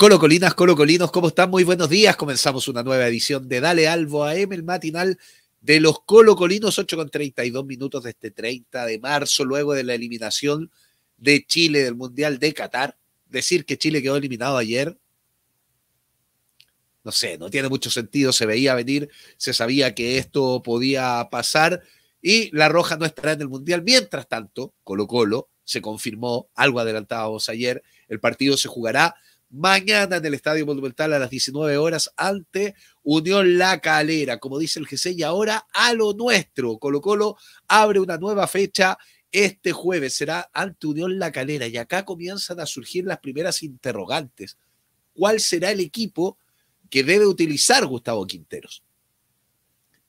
Colo Colinas, Colo Colinos, ¿cómo están? Muy buenos días. Comenzamos una nueva edición de Dale Albo a M, el matinal de los Colo Colinos, 8 con 32 minutos de este 30 de marzo, luego de la eliminación de Chile del Mundial de Qatar. Decir que Chile quedó eliminado ayer, no sé, no tiene mucho sentido, se veía venir, se sabía que esto podía pasar y la roja no estará en el Mundial. Mientras tanto, Colo Colo se confirmó, algo adelantábamos ayer, el partido se jugará mañana en el Estadio Monumental a las 19 horas ante Unión La Calera, como dice el GC, y ahora a lo nuestro. Colo Colo abre una nueva fecha este jueves, será ante Unión La Calera, y acá comienzan a surgir las primeras interrogantes. ¿Cuál será el equipo que debe utilizar Gustavo Quinteros?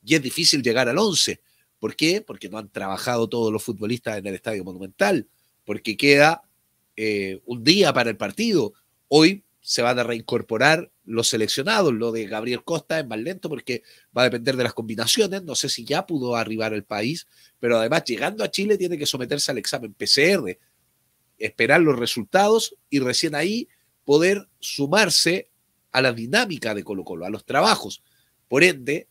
Y es difícil llegar al 11. ¿Por qué? Porque no han trabajado todos los futbolistas en el Estadio Monumental, porque queda eh, un día para el partido, Hoy se van a reincorporar los seleccionados, lo de Gabriel Costa es más lento porque va a depender de las combinaciones, no sé si ya pudo arribar al país, pero además llegando a Chile tiene que someterse al examen PCR, esperar los resultados y recién ahí poder sumarse a la dinámica de Colo Colo, a los trabajos. Por ende,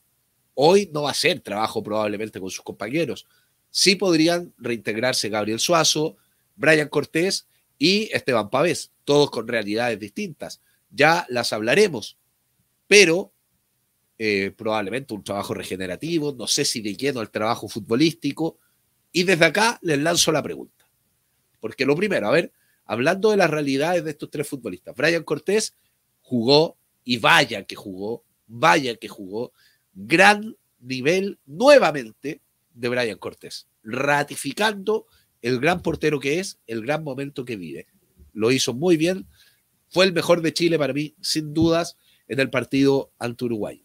hoy no va a ser trabajo probablemente con sus compañeros. Sí podrían reintegrarse Gabriel Suazo, Brian Cortés y Esteban Pavés, todos con realidades distintas. Ya las hablaremos, pero eh, probablemente un trabajo regenerativo, no sé si de lleno al trabajo futbolístico. Y desde acá les lanzo la pregunta. Porque lo primero, a ver, hablando de las realidades de estos tres futbolistas, Brian Cortés jugó y vaya que jugó, vaya que jugó, gran nivel nuevamente de Brian Cortés, ratificando el gran portero que es, el gran momento que vive. Lo hizo muy bien, fue el mejor de Chile para mí, sin dudas, en el partido ante Uruguay.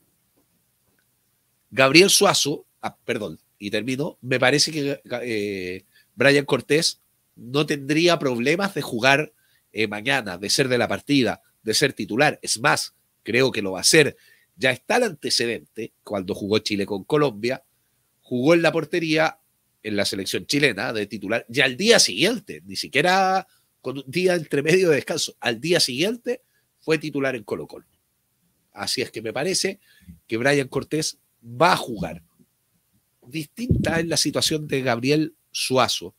Gabriel Suazo, ah, perdón, y termino, me parece que eh, Brian Cortés no tendría problemas de jugar eh, mañana, de ser de la partida, de ser titular. Es más, creo que lo va a ser. Ya está el antecedente, cuando jugó Chile con Colombia, jugó en la portería en la selección chilena de titular, y al día siguiente, ni siquiera con un día entre medio de descanso, al día siguiente fue titular en Colo Colo. Así es que me parece que Brian Cortés va a jugar. Distinta es la situación de Gabriel Suazo,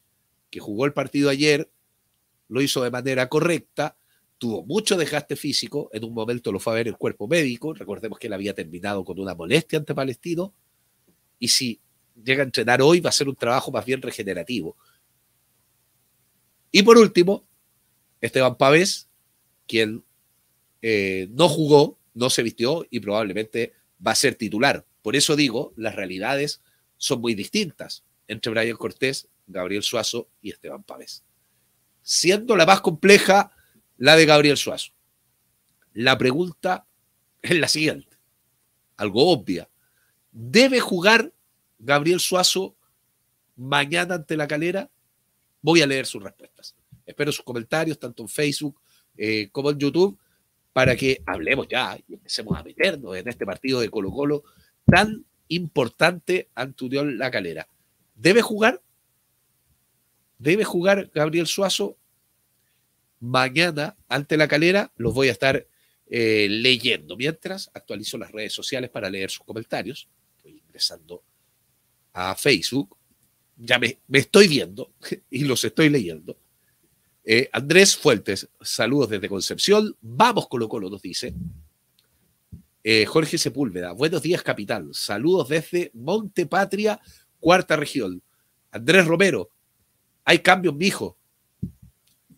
que jugó el partido ayer, lo hizo de manera correcta, tuvo mucho desgaste físico, en un momento lo fue a ver el cuerpo médico, recordemos que él había terminado con una molestia ante Palestino, y si llega a entrenar hoy va a ser un trabajo más bien regenerativo. Y por último, Esteban Pavés, quien eh, no jugó, no se vistió y probablemente va a ser titular. Por eso digo, las realidades son muy distintas entre Brian Cortés, Gabriel Suazo y Esteban Pavés. Siendo la más compleja la de Gabriel Suazo. La pregunta es la siguiente, algo obvia. ¿Debe jugar Gabriel Suazo mañana ante la calera, voy a leer sus respuestas. Espero sus comentarios, tanto en Facebook eh, como en YouTube, para que hablemos ya y empecemos a meternos en este partido de Colo Colo tan importante ante La Calera. ¿Debe jugar? ¿Debe jugar Gabriel Suazo? Mañana ante la calera los voy a estar eh, leyendo. Mientras actualizo las redes sociales para leer sus comentarios. Voy ingresando a Facebook, ya me, estoy viendo y los estoy leyendo. Eh, Andrés Fuertes saludos desde Concepción. Vamos Colo Colo, nos dice. Eh, Jorge Sepúlveda, buenos días, Capital, Saludos desde Montepatria, cuarta región. Andrés Romero, hay cambios, mijo.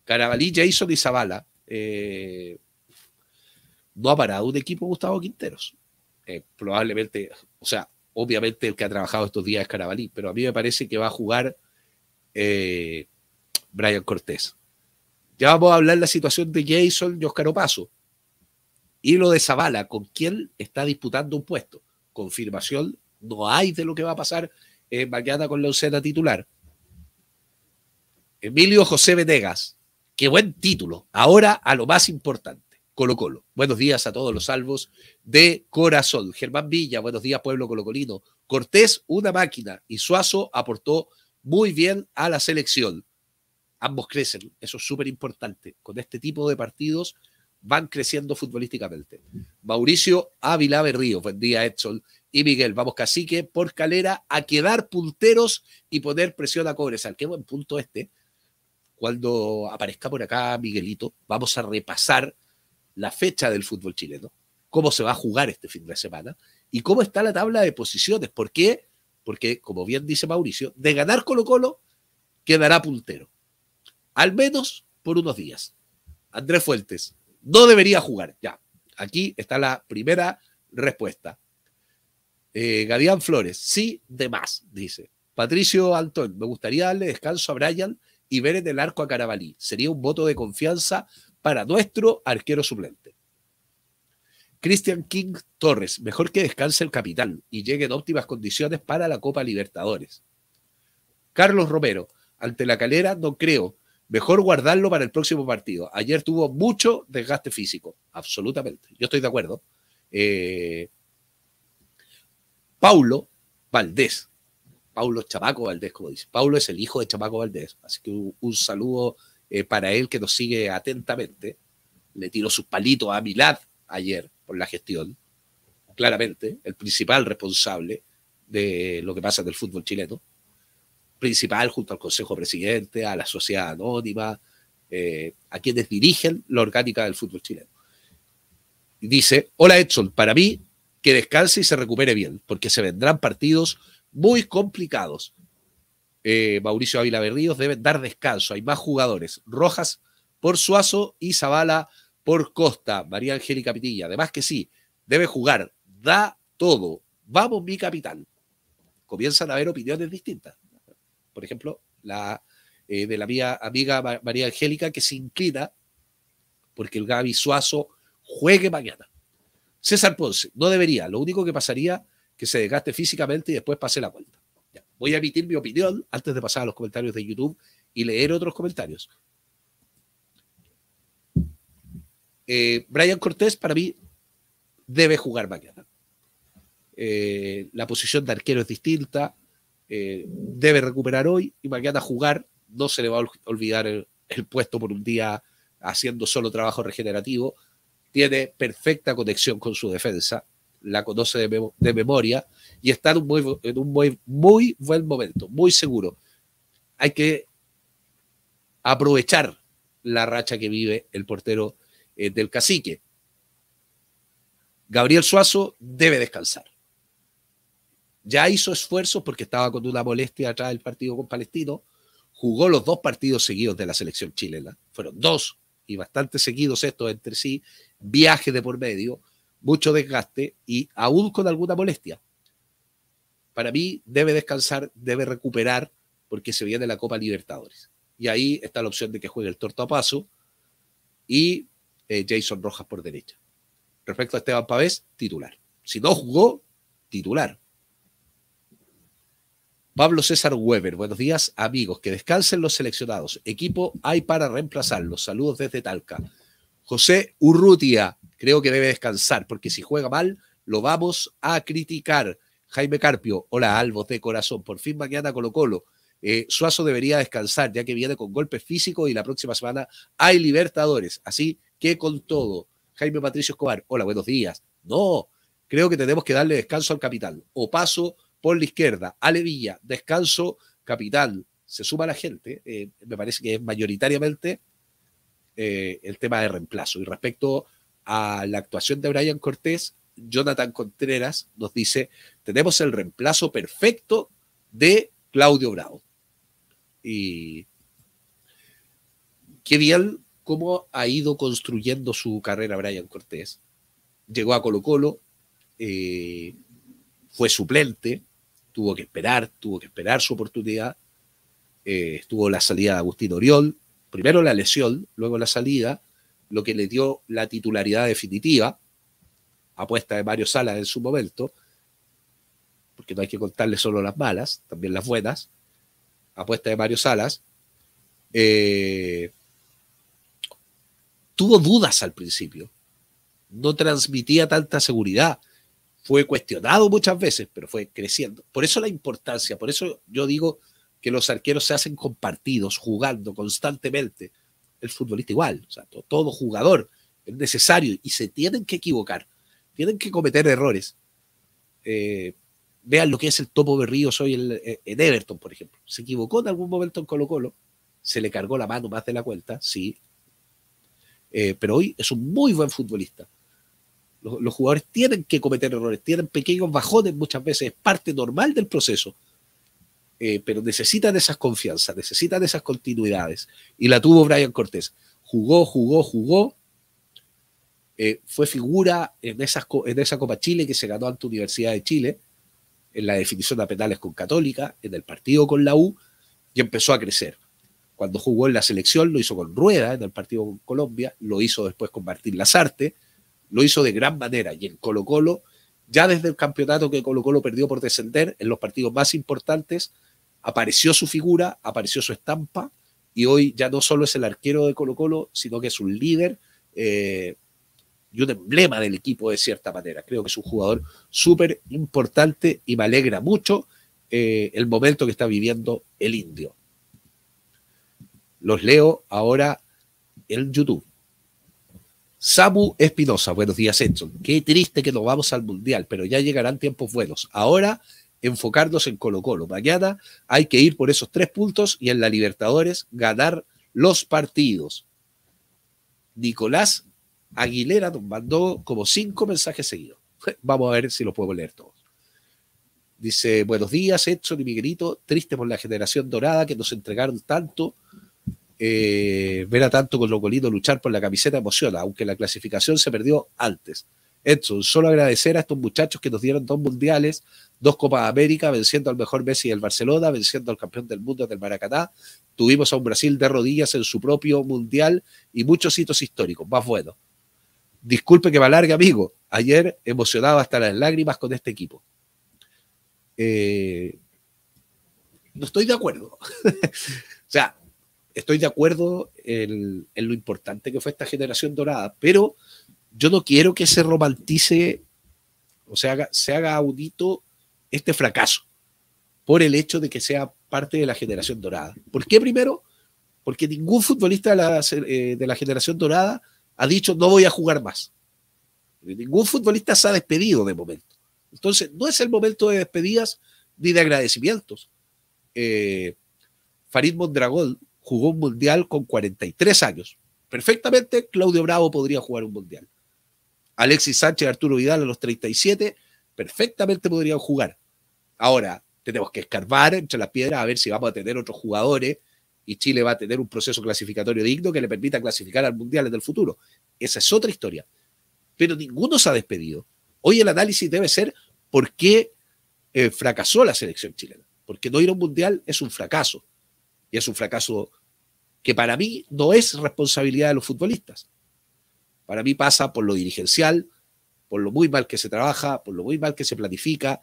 Carabalí, Jason y Zavala. Eh, no ha parado un equipo Gustavo Quinteros. probablemente, o sea, obviamente el que ha trabajado estos días es Carabalí, pero a mí me parece que va a jugar eh, Brian Cortés. Ya vamos a hablar de la situación de Jason y Oscar Opaso. Y lo de Zavala, con quién está disputando un puesto. Confirmación no hay de lo que va a pasar mañana con la UCEDA titular. Emilio José Venegas, qué buen título. Ahora a lo más importante. Colo Colo. Buenos días a todos los salvos de corazón. Germán Villa, buenos días pueblo colocolino. Cortés, una máquina y Suazo aportó muy bien a la selección. Ambos crecen, eso es súper importante. Con este tipo de partidos van creciendo futbolísticamente. Mauricio Ávila Berrío, buen día Edson y Miguel. Vamos cacique por calera a quedar punteros y poner presión a Cobresal. Qué buen punto este. Cuando aparezca por acá Miguelito, vamos a repasar la fecha del fútbol chileno, cómo se va a jugar este fin de semana y cómo está la tabla de posiciones. ¿Por qué? Porque, como bien dice Mauricio, de ganar Colo Colo quedará puntero, al menos por unos días. Andrés Fuentes, no debería jugar, ya. Aquí está la primera respuesta. Eh, Gadián Flores, sí, de más, dice. Patricio Antón, me gustaría darle descanso a Brian y ver en el arco a Carabalí. Sería un voto de confianza para nuestro arquero suplente. Christian King Torres, mejor que descanse el capitán y llegue en óptimas condiciones para la Copa Libertadores. Carlos Romero, ante la calera no creo, mejor guardarlo para el próximo partido. Ayer tuvo mucho desgaste físico, absolutamente, yo estoy de acuerdo. Eh, Paulo Valdés, Paulo Chamaco Valdés, como dice. Paulo es el hijo de Chamaco Valdés, así que un saludo eh, para él que nos sigue atentamente. Le tiró sus palitos a Milad ayer por la gestión, claramente, el principal responsable de lo que pasa del fútbol chileno, principal junto al Consejo Presidente, a la Sociedad Anónima, eh, a quienes dirigen la orgánica del fútbol chileno. Y dice, hola Edson, para mí que descanse y se recupere bien, porque se vendrán partidos muy complicados eh, Mauricio Ávila Berríos debe dar descanso. Hay más jugadores. Rojas por Suazo y Zavala por Costa. María Angélica Pitilla. Además que sí, debe jugar. Da todo. Vamos, mi capitán. Comienzan a haber opiniones distintas. Por ejemplo, la eh, de la mía amiga María Angélica que se inclina porque el Gaby Suazo juegue mañana. César Ponce, no debería. Lo único que pasaría que se desgaste físicamente y después pase la cuenta voy a emitir mi opinión antes de pasar a los comentarios de YouTube y leer otros comentarios. Eh, Brian Cortés, para mí, debe jugar mañana. Eh, la posición de arquero es distinta, eh, debe recuperar hoy y mañana jugar. No se le va a olvidar el, puesto por un día haciendo solo trabajo regenerativo. Tiene perfecta conexión con su defensa, la conoce de memoria y está en un muy, en un muy, buen momento, muy seguro. Hay que aprovechar la racha que vive el portero eh, del cacique. Gabriel Suazo debe descansar. Ya hizo esfuerzos porque estaba con una molestia atrás del partido con Palestino. Jugó los dos partidos seguidos de la selección chilena. Fueron dos y bastante seguidos estos entre sí. Viaje de por medio, mucho desgaste y aún con alguna molestia. Para mí debe descansar, debe recuperar, porque se viene la Copa Libertadores. Y ahí está la opción de que juegue el torto a paso y eh, Jason Rojas por derecha. Respecto a Esteban Pavés, titular. Si no jugó, titular. Pablo César Weber, buenos días amigos, que descansen los seleccionados. Equipo hay para reemplazarlos. Saludos desde Talca. José Urrutia, creo que debe descansar, porque si juega mal, lo vamos a criticar. Jaime Carpio, hola Alvos de corazón, por fin mañana Colo Colo. Eh, Suazo debería descansar ya que viene con golpes físicos y la próxima semana hay Libertadores. Así que con todo, Jaime Patricio Escobar, hola, buenos días. No, creo que tenemos que darle descanso al capital. O paso por la izquierda, Alevilla, descanso, capital. Se suma la gente, eh, me parece que es mayoritariamente eh, el tema de reemplazo. Y respecto a la actuación de Brian Cortés, Jonathan Contreras nos dice, tenemos el reemplazo perfecto de Claudio Bravo. Y qué bien cómo ha ido construyendo su carrera Brian Cortés. Llegó a Colo Colo, eh, fue suplente, tuvo que esperar, tuvo que esperar su oportunidad. Eh, estuvo la salida de Agustín Oriol, primero la lesión, luego la salida, lo que le dio la titularidad definitiva apuesta de Mario Salas en su momento, porque no hay que contarle solo las malas, también las buenas, apuesta de Mario Salas, eh, tuvo dudas al principio, no transmitía tanta seguridad, fue cuestionado muchas veces, pero fue creciendo. Por eso la importancia, por eso yo digo que los arqueros se hacen compartidos, jugando constantemente. El futbolista igual, o sea, todo jugador es necesario y se tienen que equivocar tienen que cometer errores. Eh, vean lo que es el Topo Berríos hoy eh, en, Everton, por ejemplo. Se equivocó en algún momento en Colo Colo, se le cargó la mano más de la cuenta, sí. Eh, pero hoy es un muy buen futbolista. Los, jugadores tienen que cometer errores, tienen pequeños bajones muchas veces, es parte normal del proceso. pero necesitan esas confianzas, necesitan esas continuidades. Y la tuvo Brian Cortés. Jugó, jugó, jugó, eh, fue figura en, esa Copa Chile que se ganó ante Universidad de Chile, en la definición de penales con Católica, en el partido con la U, y empezó a crecer. Cuando jugó en la selección, lo hizo con Rueda en el partido con Colombia, lo hizo después con Martín Lazarte, lo hizo de gran manera, y en Colo Colo, ya desde el campeonato que Colo Colo perdió por descender, en los partidos más importantes, apareció su figura, apareció su estampa, y hoy ya no solo es el arquero de Colo Colo, sino que es un líder. Eh, y un emblema del equipo de cierta manera. Creo que es un jugador súper importante y me alegra mucho eh, el momento que está viviendo el indio. Los leo ahora en YouTube. Samu Espinosa, buenos días Edson. Qué triste que nos vamos al Mundial, pero ya llegarán tiempos buenos. Ahora enfocarnos en Colo Colo. Mañana hay que ir por esos tres puntos y en la Libertadores ganar los partidos. Nicolás Aguilera nos mandó como cinco mensajes seguidos. Vamos a ver si los puedo leer todos. Dice, buenos días, Edson y Miguelito, triste por la generación dorada que nos entregaron tanto. Eh, ver a tanto con lo Locolito luchar por la camiseta emociona, aunque la clasificación se perdió antes. Edson, solo agradecer a estos muchachos que nos dieron dos mundiales, dos Copas de América, venciendo al mejor Messi del Barcelona, venciendo al campeón del mundo del Maracaná. Tuvimos a un Brasil de rodillas en su propio mundial y muchos hitos históricos, más bueno disculpe que me alargue, amigo. Ayer emocionado hasta las lágrimas con este equipo. Eh, no estoy de acuerdo. o sea, estoy de acuerdo en, lo importante que fue esta generación dorada, pero yo no quiero que se romantice o se haga, se haga audito este fracaso por el hecho de que sea parte de la generación dorada. ¿Por qué primero? Porque ningún futbolista de la eh, generación dorada ha dicho no voy a jugar más. Ningún futbolista se ha despedido de momento. Entonces, no es el momento de despedidas ni de agradecimientos. Eh, Farid Mondragón jugó un mundial con 43 años. Perfectamente, Claudio Bravo podría jugar un mundial. Alexis Sánchez, y Arturo Vidal a los 37, perfectamente podrían jugar. Ahora, tenemos que escarbar entre las piedras a ver si vamos a tener otros jugadores y Chile va a tener un proceso clasificatorio digno que le permita clasificar al Mundial del futuro. Esa es otra historia. Pero ninguno se ha despedido. Hoy el análisis debe ser por qué eh, fracasó la selección chilena. Porque no ir a un mundial es un fracaso. Y es un fracaso que para mí no es responsabilidad de los futbolistas. Para mí pasa por lo dirigencial, por lo muy mal que se trabaja, por lo muy mal que se planifica,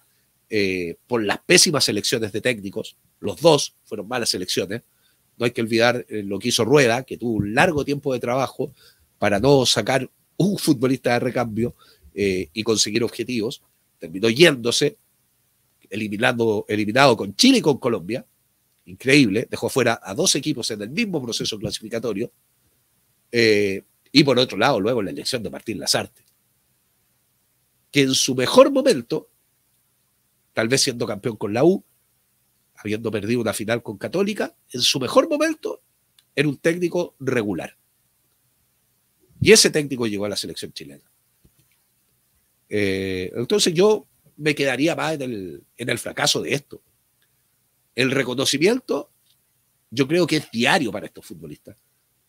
eh, por las pésimas elecciones de técnicos. Los dos fueron malas elecciones. No hay que olvidar eh, lo que hizo Rueda, que tuvo un largo tiempo de trabajo para no sacar un futbolista de recambio eh, y conseguir objetivos. Terminó yéndose, eliminado con Chile y con Colombia. Increíble, dejó fuera a dos equipos en el mismo proceso clasificatorio. Eh, y por otro lado, luego la elección de Martín Lazarte, que en su mejor momento, tal vez siendo campeón con la U, habiendo perdido una final con Católica, en su mejor momento era un técnico regular. Y ese técnico llegó a la selección chilena. Eh, entonces yo me quedaría más en el, fracaso de esto. El reconocimiento yo creo que es diario para estos futbolistas.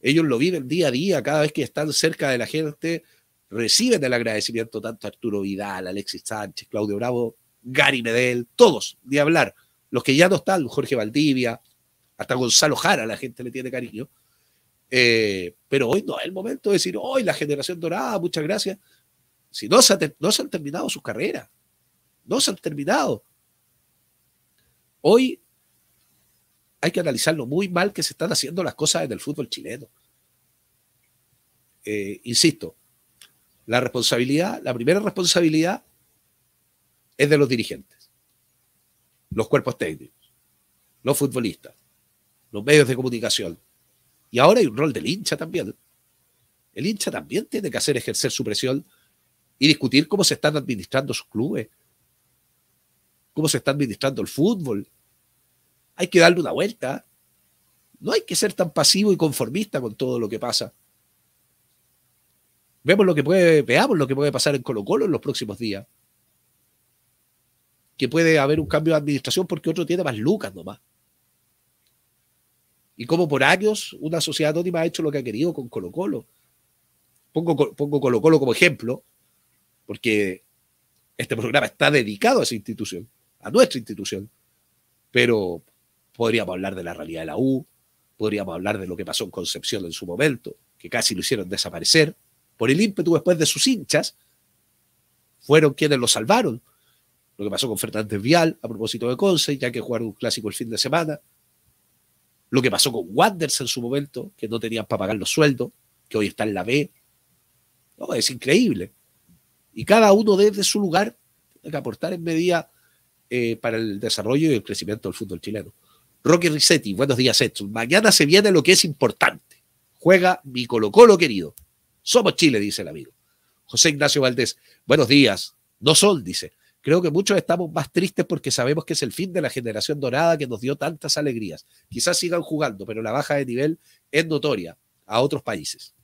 Ellos lo viven día a día, cada vez que están cerca de la gente, reciben el agradecimiento tanto Arturo Vidal, Alexis Sánchez, Claudio Bravo, Gary Medel, todos, de hablar los que ya no están, Jorge Valdivia, hasta Gonzalo Jara, la gente le tiene cariño. Eh, pero hoy no es el momento de decir, hoy la generación dorada, muchas gracias. Si no se, han terminado sus carreras, no se han terminado. Hoy hay que analizar lo muy mal que se están haciendo las cosas en el fútbol chileno. Eh, insisto, la responsabilidad, la primera responsabilidad es de los dirigentes los cuerpos técnicos, los futbolistas, los medios de comunicación. Y ahora hay un rol del hincha también. El hincha también tiene que hacer ejercer su presión y discutir cómo se están administrando sus clubes, cómo se está administrando el fútbol. Hay que darle una vuelta. No hay que ser tan pasivo y conformista con todo lo que pasa. Vemos lo que puede, veamos lo que puede pasar en Colo Colo en los próximos días que puede haber un cambio de administración porque otro tiene más lucas nomás. Y como por años una sociedad anónima ha hecho lo que ha querido con Colo Colo. Pongo, pongo Colo Colo como ejemplo, porque este programa está dedicado a esa institución, a nuestra institución. Pero podríamos hablar de la realidad de la U, podríamos hablar de lo que pasó en Concepción en su momento, que casi lo hicieron desaparecer, por el ímpetu después de sus hinchas, fueron quienes lo salvaron. Lo que pasó con Fernández Vial a propósito de Conce, ya que jugaron un clásico el fin de semana. Lo que pasó con Wanders en su momento, que no tenían para pagar los sueldos, que hoy está en la B. No, es increíble. Y cada uno desde su lugar tiene que aportar en medida eh, para el desarrollo y el crecimiento del fútbol chileno. Rocky Ricetti, buenos días, Edson. Mañana se viene lo que es importante. Juega mi Colo Colo querido. Somos Chile, dice el amigo. José Ignacio Valdés, buenos días. No sol, dice. Creo que muchos estamos más tristes porque sabemos que es el fin de la generación dorada que nos dio tantas alegrías. Quizás sigan jugando, pero la baja de nivel es notoria a otros países.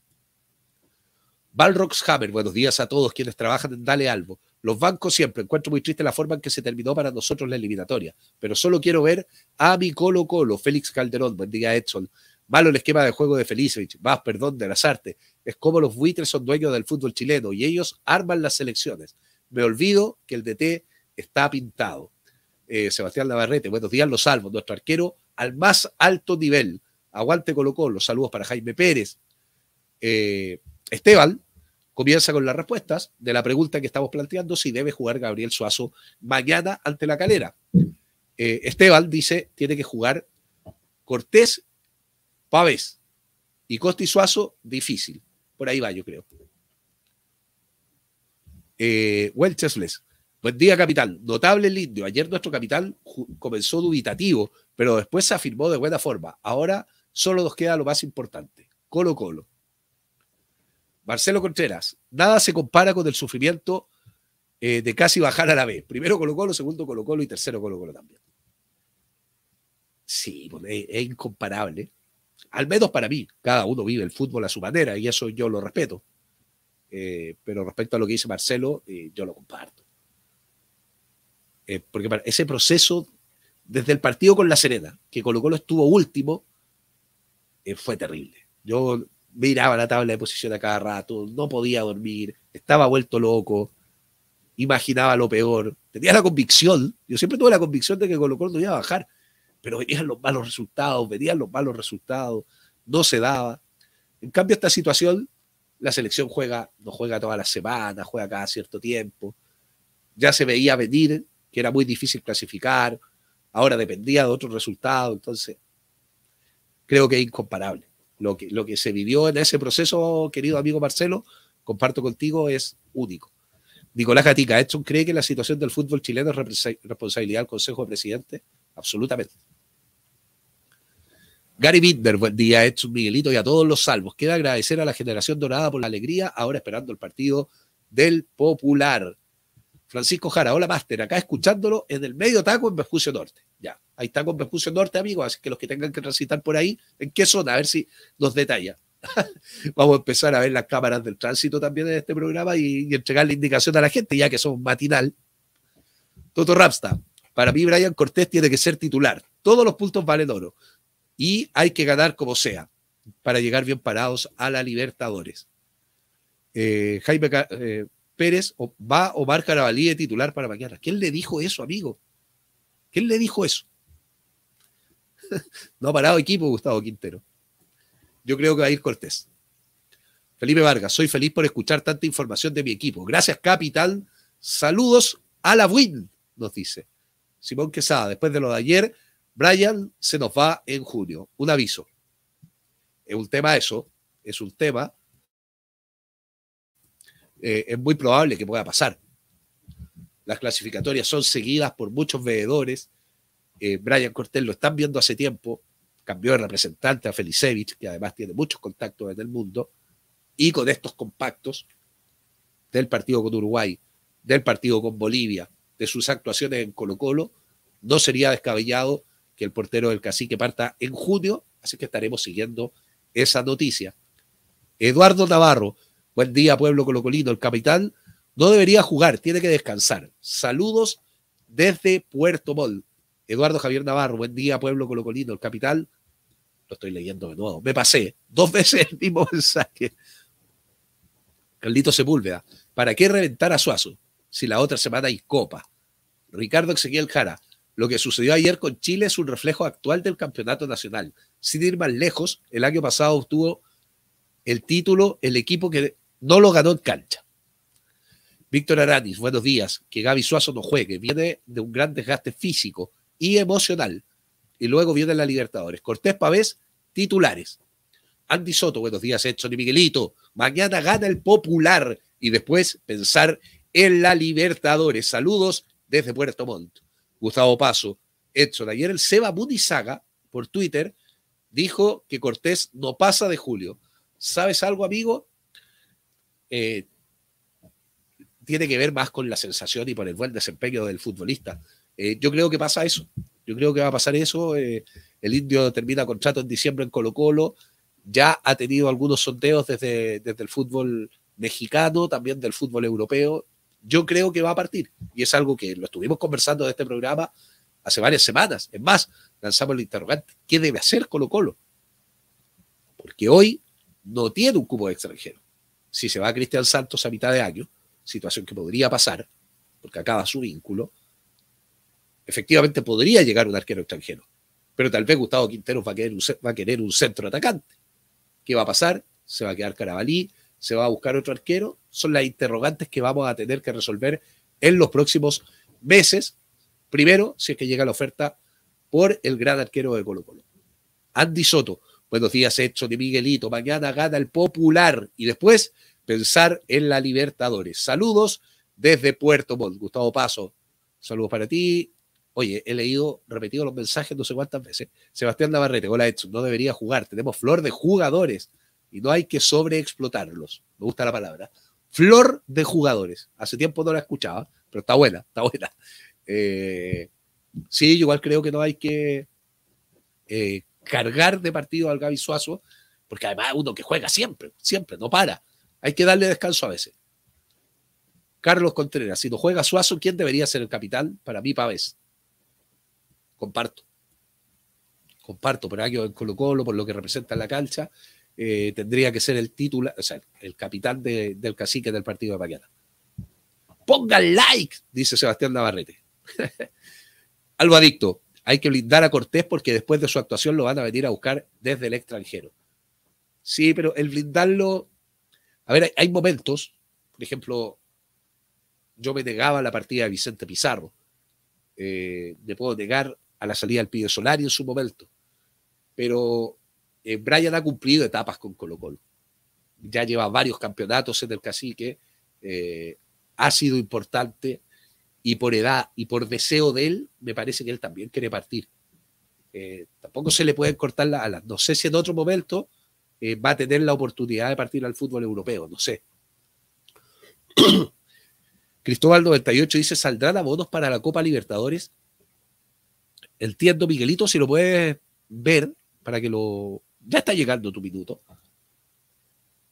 Balrox Hammer, buenos días a todos quienes trabajan en Dale Albo. Los bancos siempre encuentro muy triste la forma en que se terminó para nosotros la eliminatoria, pero solo quiero ver a mi Colo Colo, Félix Calderón, buen día Edson. Malo el esquema de juego de Felicevich, más perdón de las artes. Es como los buitres son dueños del fútbol chileno y ellos arman las selecciones me olvido que el DT está pintado. Eh, Sebastián Navarrete, buenos días, los salvo, nuestro arquero al más alto nivel. Aguante Colocó los saludos para Jaime Pérez. Eh, Esteban comienza con las respuestas de la pregunta que estamos planteando, si debe jugar Gabriel Suazo mañana ante la calera. Eh, Esteban dice, tiene que jugar Cortés, Pavés y Costi Suazo, difícil. Por ahí va, yo creo. Eh, Chesles. Pues Buen día, capital, Notable el indio. Ayer nuestro capital comenzó dubitativo, pero después se afirmó de buena forma. Ahora solo nos queda lo más importante. Colo Colo. Marcelo Contreras. Nada se compara con el sufrimiento eh, de casi bajar a la vez. Primero Colo Colo, segundo Colo Colo y tercero Colo Colo también. Sí, pues, es incomparable. Al menos para mí. Cada uno vive el fútbol a su manera y eso yo lo respeto. Eh, pero respecto a lo que dice Marcelo, eh, yo lo comparto. Eh, porque ese proceso, desde el partido con La Serena, que Colo Colo estuvo último, fue terrible. Yo miraba la tabla de posición a cada rato, no podía dormir, estaba vuelto loco, imaginaba lo peor, tenía la convicción, yo siempre tuve la convicción de que Colo Colo no iba a bajar, pero venían los malos resultados, venían los malos resultados, no se daba. En cambio, esta situación la selección juega, no juega todas las semanas, juega cada cierto tiempo. Ya se veía venir que era muy difícil clasificar, ahora dependía de otros resultados, entonces creo que es incomparable. Lo que, lo que se vivió en ese proceso, querido amigo Marcelo, comparto contigo, es único. Nicolás Gatica, ¿Esto cree que la situación del fútbol chileno es responsabilidad del Consejo de Presidentes? Absolutamente. Gary Binder, buen día, Edson Miguelito y a todos los salvos. Queda agradecer a la generación dorada por la alegría, ahora esperando el partido del Popular. Francisco Jara, hola máster, acá escuchándolo en el medio taco en Vespucio Norte. Ya, ahí está con Vespucio Norte, amigos, así que los que tengan que transitar por ahí, ¿en qué zona? A ver si nos detalla. Vamos a empezar a ver las cámaras del tránsito también en este programa y, entregar la indicación a la gente, ya que somos matinal. Toto Rapsta, para mí Brian Cortés tiene que ser titular. Todos los puntos valen oro y hay que ganar como sea para llegar bien parados a la Libertadores. Eh, Jaime eh, Pérez va o, marca la valía de titular para mañana. ¿Quién le dijo eso, amigo? ¿Quién le dijo eso? no ha parado equipo, Gustavo Quintero. Yo creo que va a ir Cortés. Felipe Vargas, soy feliz por escuchar tanta información de mi equipo. Gracias, capitán. Saludos a la Win, nos dice. Simón Quesada, después de lo de ayer, Brian se nos va en junio. Un aviso. Es un tema eso, es un tema. Eh, es muy probable que pueda pasar. Las clasificatorias son seguidas por muchos veedores. Eh, Brian Cortés lo están viendo hace tiempo. Cambió de representante a Felicevich, que además tiene muchos contactos en el mundo. Y con estos compactos del partido con Uruguay, del partido con Bolivia, de sus actuaciones en Colo Colo, no sería descabellado que el portero del cacique parta en junio, así que estaremos siguiendo esa noticia. Eduardo Navarro, buen día pueblo colocolino, el capitán no debería jugar, tiene que descansar. Saludos desde Puerto Mol Eduardo Javier Navarro, buen día pueblo colocolino, el capital. Lo estoy leyendo de nuevo, me pasé dos veces el mismo mensaje. Carlito Sepúlveda, ¿para qué reventar a Suazo si la otra semana hay copa? Ricardo Ezequiel Jara, lo que sucedió ayer con Chile es un reflejo actual del campeonato nacional. Sin ir más lejos, el año pasado obtuvo el título el equipo que no lo ganó en cancha. Víctor Aranis, buenos días. Que Gaby Suazo no juegue. Viene de un gran desgaste físico y emocional. Y luego viene la Libertadores. Cortés Pavés, titulares. Andy Soto, buenos días, Edson y Miguelito. Mañana gana el Popular y después pensar en la Libertadores. Saludos desde Puerto Montt. Gustavo Paso, Edson. Ayer el Seba Munizaga, por Twitter, dijo que Cortés no pasa de julio. ¿Sabes algo, amigo? Eh, tiene que ver más con la sensación y por el buen desempeño del futbolista. Eh, yo creo que pasa eso. Yo creo que va a pasar eso. Eh, el indio termina contrato en diciembre en Colo Colo. Ya ha tenido algunos sondeos desde, desde el fútbol mexicano, también del fútbol europeo yo creo que va a partir. Y es algo que lo estuvimos conversando de este programa hace varias semanas. Es más, lanzamos el interrogante, ¿qué debe hacer Colo Colo? Porque hoy no tiene un cupo extranjero. Si se va a Cristian Santos a mitad de año, situación que podría pasar, porque acaba su vínculo, efectivamente podría llegar un arquero extranjero. Pero tal vez Gustavo Quinteros va a querer va a querer un centro atacante. ¿Qué va a pasar? Se va a quedar Carabalí, se va a buscar otro arquero, son las interrogantes que vamos a tener que resolver en los próximos meses. Primero, si es que llega la oferta por el gran arquero de Colo Colo. Andy Soto, buenos días, hecho de Miguelito. Mañana gana el popular y después pensar en la Libertadores. Saludos desde Puerto Montt. Gustavo Paso, saludos para ti. Oye, he leído, repetido los mensajes no sé cuántas veces. Sebastián Navarrete, hola Edson, no debería jugar. Tenemos flor de jugadores y no hay que sobreexplotarlos. Me gusta la palabra. Flor de jugadores. Hace tiempo no la escuchaba, pero está buena, está buena. Eh, sí, igual creo que no hay que eh, cargar de partido al Gaby Suazo, porque además uno que juega siempre, siempre, no para. Hay que darle descanso a veces. Carlos Contreras, si no juega Suazo, ¿quién debería ser el capitán? Para mí, Pavés. Comparto. Comparto, por aquí en Colo Colo, por lo que representa en la cancha, eh, tendría que ser el titular, o sea, el capitán del cacique del partido de mañana Pongan like, dice Sebastián Navarrete. Algo adicto, hay que blindar a Cortés porque después de su actuación lo van a venir a buscar desde el extranjero. Sí, pero el blindarlo, a ver, hay momentos, por ejemplo, yo me negaba a la partida de Vicente Pizarro, eh, me puedo negar a la salida del Pide Solari en su momento, pero eh, Brian ha cumplido etapas con Colo Colo. Ya lleva varios campeonatos en el cacique, eh, ha sido importante y por edad y por deseo de él, me parece que él también quiere partir. Eh, tampoco se le pueden cortar las alas. No sé si en otro momento va a tener la oportunidad de partir al fútbol europeo, no sé. Cristóbal 98 dice, ¿saldrán abonos para la Copa Libertadores? Entiendo, Miguelito, si lo puedes ver para que lo, ya está llegando tu minuto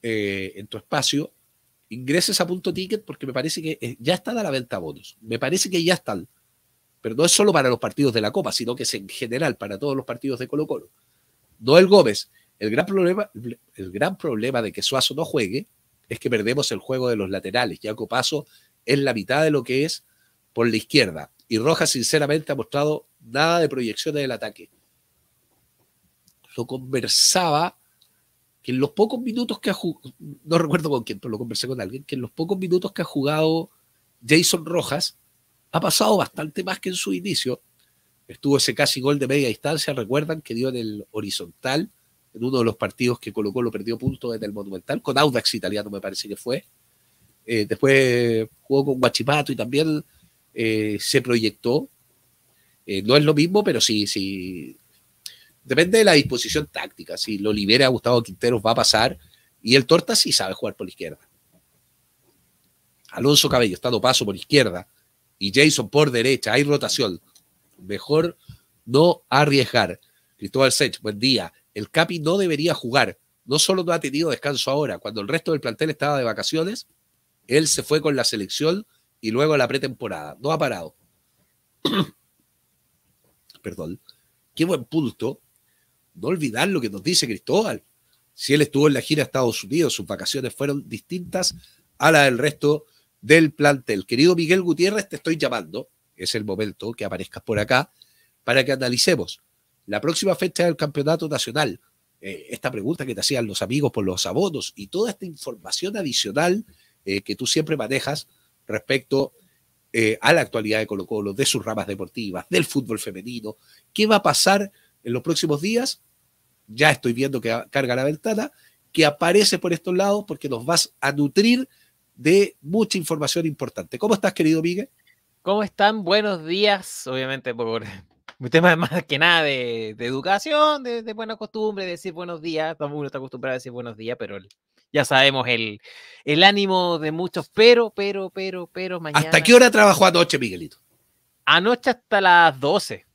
eh, en tu espacio. Ingreses a punto ticket porque me parece que eh, ya están a la venta bonos. Me parece que ya están. Pero no es solo para los partidos de la Copa, sino que es en general para todos los partidos de Colo Colo. Noel Gómez, el gran problema, el gran problema de que Suazo no juegue es que perdemos el juego de los laterales. Yaco Paso es la mitad de lo que es por la izquierda. Y Rojas, sinceramente, ha mostrado nada de proyecciones del ataque lo conversaba, que en los pocos minutos que ha jugado, no recuerdo con quién, pero lo conversé con alguien, que en los pocos minutos que ha jugado Jason Rojas, ha pasado bastante más que en su inicio. Estuvo ese casi gol de media distancia, recuerdan, que dio en el horizontal, en uno de los partidos que colocó lo perdió punto en el Monumental, con Audax italiano me parece que fue. Eh, después jugó con Guachipato y también eh, se proyectó. Eh, no es lo mismo, pero sí, sí, Depende de la disposición táctica. Si lo libera Gustavo Quinteros va a pasar. Y el Torta sí sabe jugar por la izquierda. Alonso Cabello está paso por izquierda y Jason por derecha. Hay rotación. Mejor no arriesgar. Cristóbal Sech, buen día. El Capi no debería jugar. No solo no ha tenido descanso ahora, cuando el resto del plantel estaba de vacaciones, él se fue con la selección y luego la pretemporada. No ha parado. Perdón. Qué buen punto no olvidar lo que nos dice Cristóbal. Si él estuvo en la gira a Estados Unidos, sus vacaciones fueron distintas a las del resto del plantel. Querido Miguel Gutiérrez, te estoy llamando. Es el momento que aparezcas por acá para que analicemos la próxima fecha del Campeonato Nacional. Eh, esta pregunta que te hacían los amigos por los abonos y toda esta información adicional eh, que tú siempre manejas respecto eh, a la actualidad de Colo Colo, de sus ramas deportivas, del fútbol femenino, qué va a pasar en los próximos días, ya estoy viendo que carga la ventana, que aparece por estos lados porque nos vas a nutrir de mucha información importante. ¿Cómo estás, querido Miguel? ¿Cómo están? Buenos días, obviamente, por un tema más que nada de, educación, de, buena costumbre, de decir buenos días. Todo mundo está acostumbrado a decir buenos días, pero ya sabemos el, el ánimo de muchos, pero, pero, pero, pero mañana. ¿Hasta qué hora trabajó anoche, Miguelito? Anoche hasta las 12.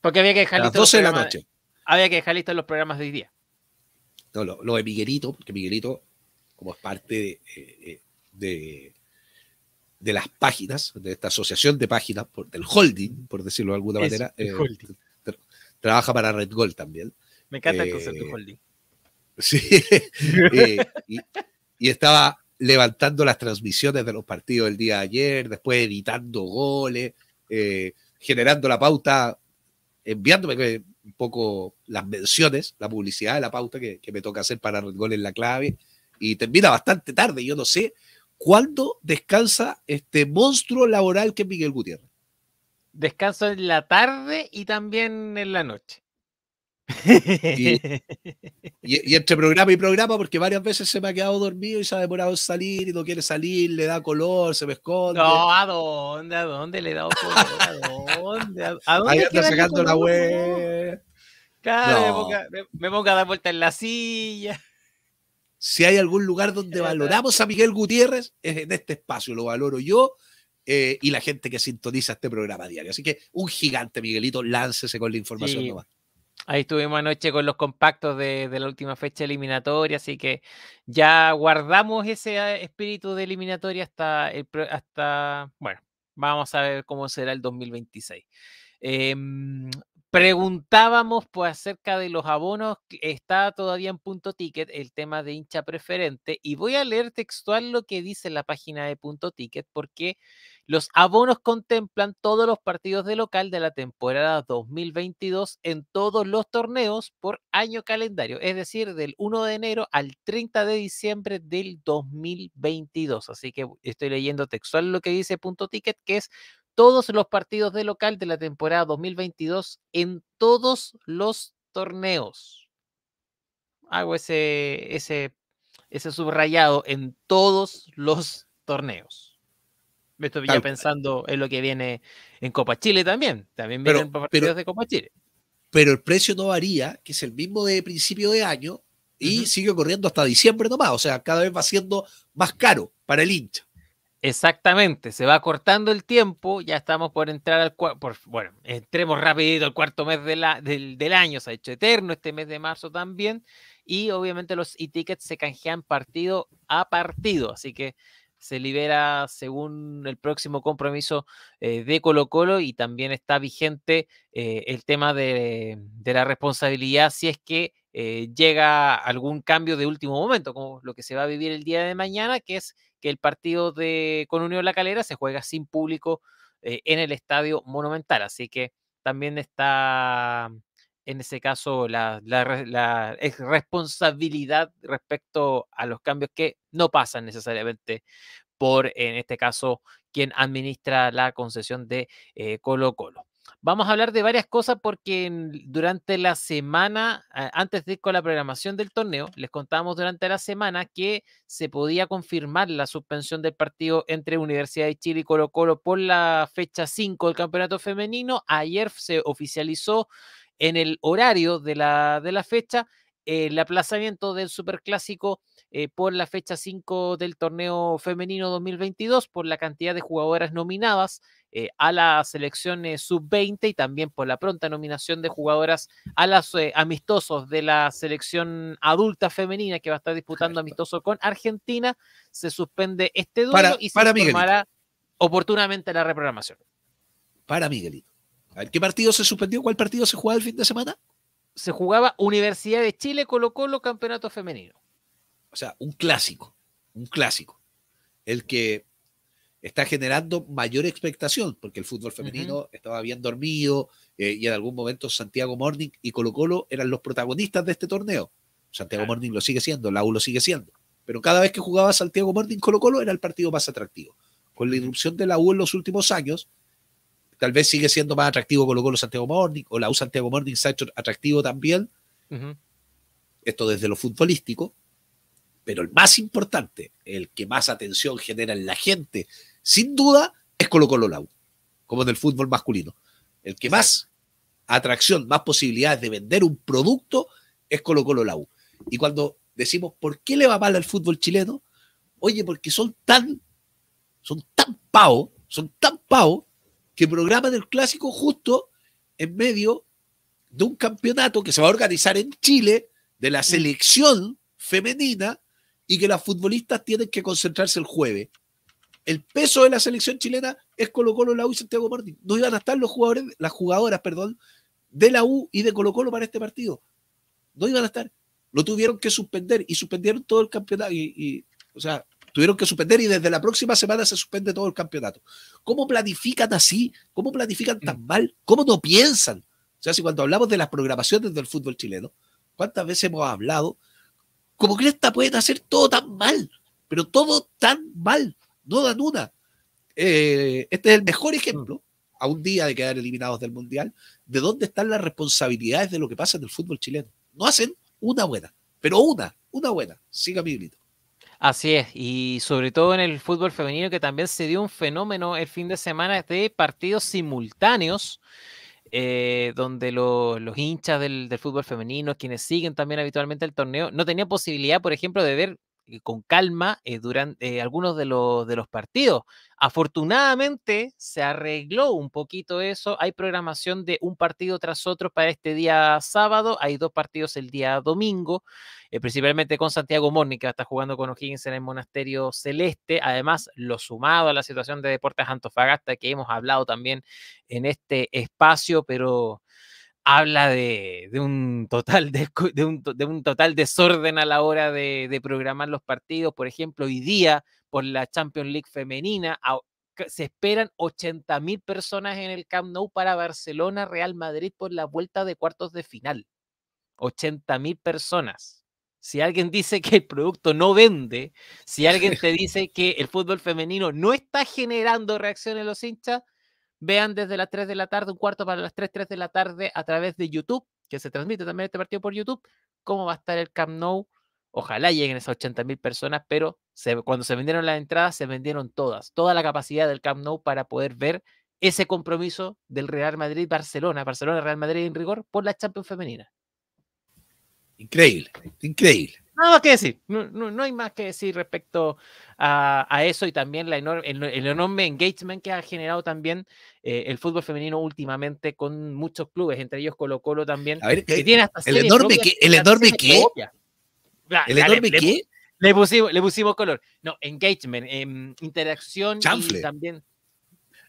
Porque había que dejar. las 12 de la noche había que dejar listos los programas de hoy día. No, lo, de Miguelito, porque Miguelito, como es parte eh, de, de, las páginas, de esta asociación de páginas, del holding, por decirlo de alguna manera, eh, trabaja para Red Gold también. Me encanta el concepto de eh, holding. Sí, y, estaba levantando las transmisiones de los partidos del día de ayer, después editando goles, generando la pauta, enviándome un poco las menciones, la publicidad, la pauta que, me toca hacer para el Gol en la clave. Y termina bastante tarde. Yo no sé cuándo descansa este monstruo laboral que es Miguel Gutiérrez. Descanso en la tarde y también en la noche. Y, entre programa y programa, porque varias veces se me ha quedado dormido y se ha demorado salir y no quiere salir, le da color, se me esconde. No, ¿a dónde? ¿A dónde le he color? ¿A dónde? ¿A, dónde Ahí anda sacando la web. me, pongo, a dar vuelta en la silla. Si hay algún lugar donde valoramos a Miguel Gutiérrez, es en este espacio, lo valoro yo. Eh, y la gente que sintoniza este programa diario. Así que un gigante, Miguelito, láncese con la información nomás. Ahí estuvimos anoche con los compactos de, la última fecha eliminatoria, así que ya guardamos ese ah, espíritu de eliminatoria hasta, el, hasta bueno, vamos a ver cómo será el 2026. Em, preguntábamos pues, acerca de los abonos, está todavía en punto ticket el tema de hincha preferente y voy a leer textual lo que dice la página de punto ticket porque los abonos contemplan todos los partidos de local de la temporada 2022 en todos los torneos por año calendario, es decir, del 1 de enero al 30 de diciembre del 2022. Así que estoy leyendo textual lo que dice punto ticket, que es todos los partidos de local de la temporada 2022 en todos los torneos. Hago ese, ese, ese subrayado en todos los torneos. Estoy ya pensando en lo que viene en Copa Chile también. También vienen partidos de Copa Chile. Pero el precio no varía, que es el mismo de principio de año, y sigue corriendo hasta diciembre nomás. O sea, cada vez va siendo más caro para el hincha. Exactamente, se va cortando el tiempo, ya estamos por entrar al cuarto, bueno, entremos rapidito al cuarto mes del, del, año, se ha hecho eterno este mes de marzo también, y obviamente los e-tickets se canjean partido a partido, así que se libera según el próximo compromiso eh, de Colo Colo y también está vigente eh, el tema de, la responsabilidad si es que eh, llega algún cambio de último momento, como lo que se va a vivir el día de mañana, que es que el partido de, con Unión La Calera se juega sin público en el estadio monumental. Así que también está en ese caso la, responsabilidad respecto a los cambios que no pasan necesariamente por, en este caso, quien administra la concesión de eh, Colo Colo. Vamos a hablar de varias cosas porque durante la semana, antes de ir con la programación del torneo, les contábamos durante la semana que se podía confirmar la suspensión del partido entre Universidad de Chile y Colo Colo por la fecha 5 del campeonato femenino. Ayer se oficializó en el horario de la, de la fecha, el aplazamiento del superclásico eh, por la fecha 5 del torneo femenino 2022, por la cantidad de jugadoras nominadas eh, a la selección eh, sub-20 y también por la pronta nominación de jugadoras a las amistosos de la selección adulta femenina que va a estar disputando amistoso con Argentina. Se suspende este duelo y se para oportunamente la reprogramación. Para Miguelito. ¿Qué partido se suspendió? ¿Cuál partido se jugaba el fin de semana? Se jugaba Universidad de Chile, Colo Colo, Campeonato Femenino. O sea, un clásico, un clásico. El que está generando mayor expectación, porque el fútbol femenino estaba bien dormido eh, y en algún momento Santiago Morning y Colo Colo eran los protagonistas de este torneo. Santiago Morning lo sigue siendo, la U lo sigue siendo. Pero cada vez que jugaba Santiago Morning Colo Colo era el partido más atractivo. Con la irrupción de la U en los últimos años, tal vez sigue siendo más atractivo Colo Colo Santiago Morning o la U Santiago Morning hecho atractivo también. Esto desde lo futbolístico. Pero el más importante, el que más atención genera en la gente, sin duda, es Colo Colo Lau, como en el fútbol masculino. El que más atracción, más posibilidades de vender un producto es Colo Colo Lau. Y cuando decimos, ¿por qué le va mal al fútbol chileno? Oye, porque son tan, son tan pao, son tan pao que programan el clásico justo en medio de un campeonato que se va a organizar en Chile de la mm. selección femenina y que las futbolistas tienen que concentrarse el jueves. El peso de la selección chilena es Colo Colo, la U y Santiago Martín. No iban a estar los jugadores, las jugadoras, perdón, de la U y de Colo Colo para este partido. No iban a estar. Lo tuvieron que suspender y suspendieron todo el campeonato. Y, o sea, tuvieron que suspender y desde la próxima semana se suspende todo el campeonato. ¿Cómo planifican así? ¿Cómo planifican tan mm. mal? ¿Cómo no piensan? O sea, si cuando hablamos de las programaciones del fútbol chileno, ¿cuántas veces hemos hablado? Como que esta pueden hacer todo tan mal, pero todo tan mal, no dan una. Eh, este es el mejor ejemplo, mm. a un día de quedar eliminados del Mundial, de dónde están las responsabilidades de lo que pasa en el fútbol chileno. No hacen una buena, pero una, una buena. Siga mi grito. Así es, y sobre todo en el fútbol femenino que también se dio un fenómeno el fin de semana de partidos simultáneos, eh, donde los hinchas del, del, fútbol femenino, quienes siguen también habitualmente el torneo, no tenían posibilidad, por ejemplo, de ver con calma eh, durante eh, algunos de los, de los partidos. Afortunadamente se arregló un poquito eso. Hay programación de un partido tras otro para este día sábado. Hay dos partidos el día domingo, eh, principalmente con Santiago Mónica. está jugando con O'Higgins en el Monasterio Celeste. Además, lo sumado a la situación de Deportes Antofagasta, que hemos hablado también en este espacio, pero habla de, un total de, un, total desorden a la hora de, programar los partidos. Por ejemplo, hoy día, por la Champions League femenina, se esperan 80.000 personas en el Camp Nou para Barcelona, Real Madrid por la vuelta de cuartos de final. 80.000 personas. Si alguien dice que el producto no vende, si alguien te dice que el fútbol femenino no está generando reacciones en los hinchas, Vean desde las 3 de la tarde, un cuarto para las 3, 3 de la tarde a través de YouTube, que se transmite también este partido por YouTube, cómo va a estar el Camp Nou. Ojalá lleguen esas 80.000 personas, pero cuando se vendieron las entradas, se vendieron todas, toda la capacidad del Camp Nou para poder ver ese compromiso del Real Madrid-Barcelona, Barcelona-Real Madrid en rigor por la Champions femenina. Increíble, increíble que decir, no, hay más que decir respecto a, eso y también el, enorme engagement que ha generado también eh, el fútbol femenino últimamente con muchos clubes, entre ellos Colo Colo también. Eh, el enorme que, el enorme qué, el enorme le, Le, pusimos, le pusimos color. No, engagement, em, interacción también.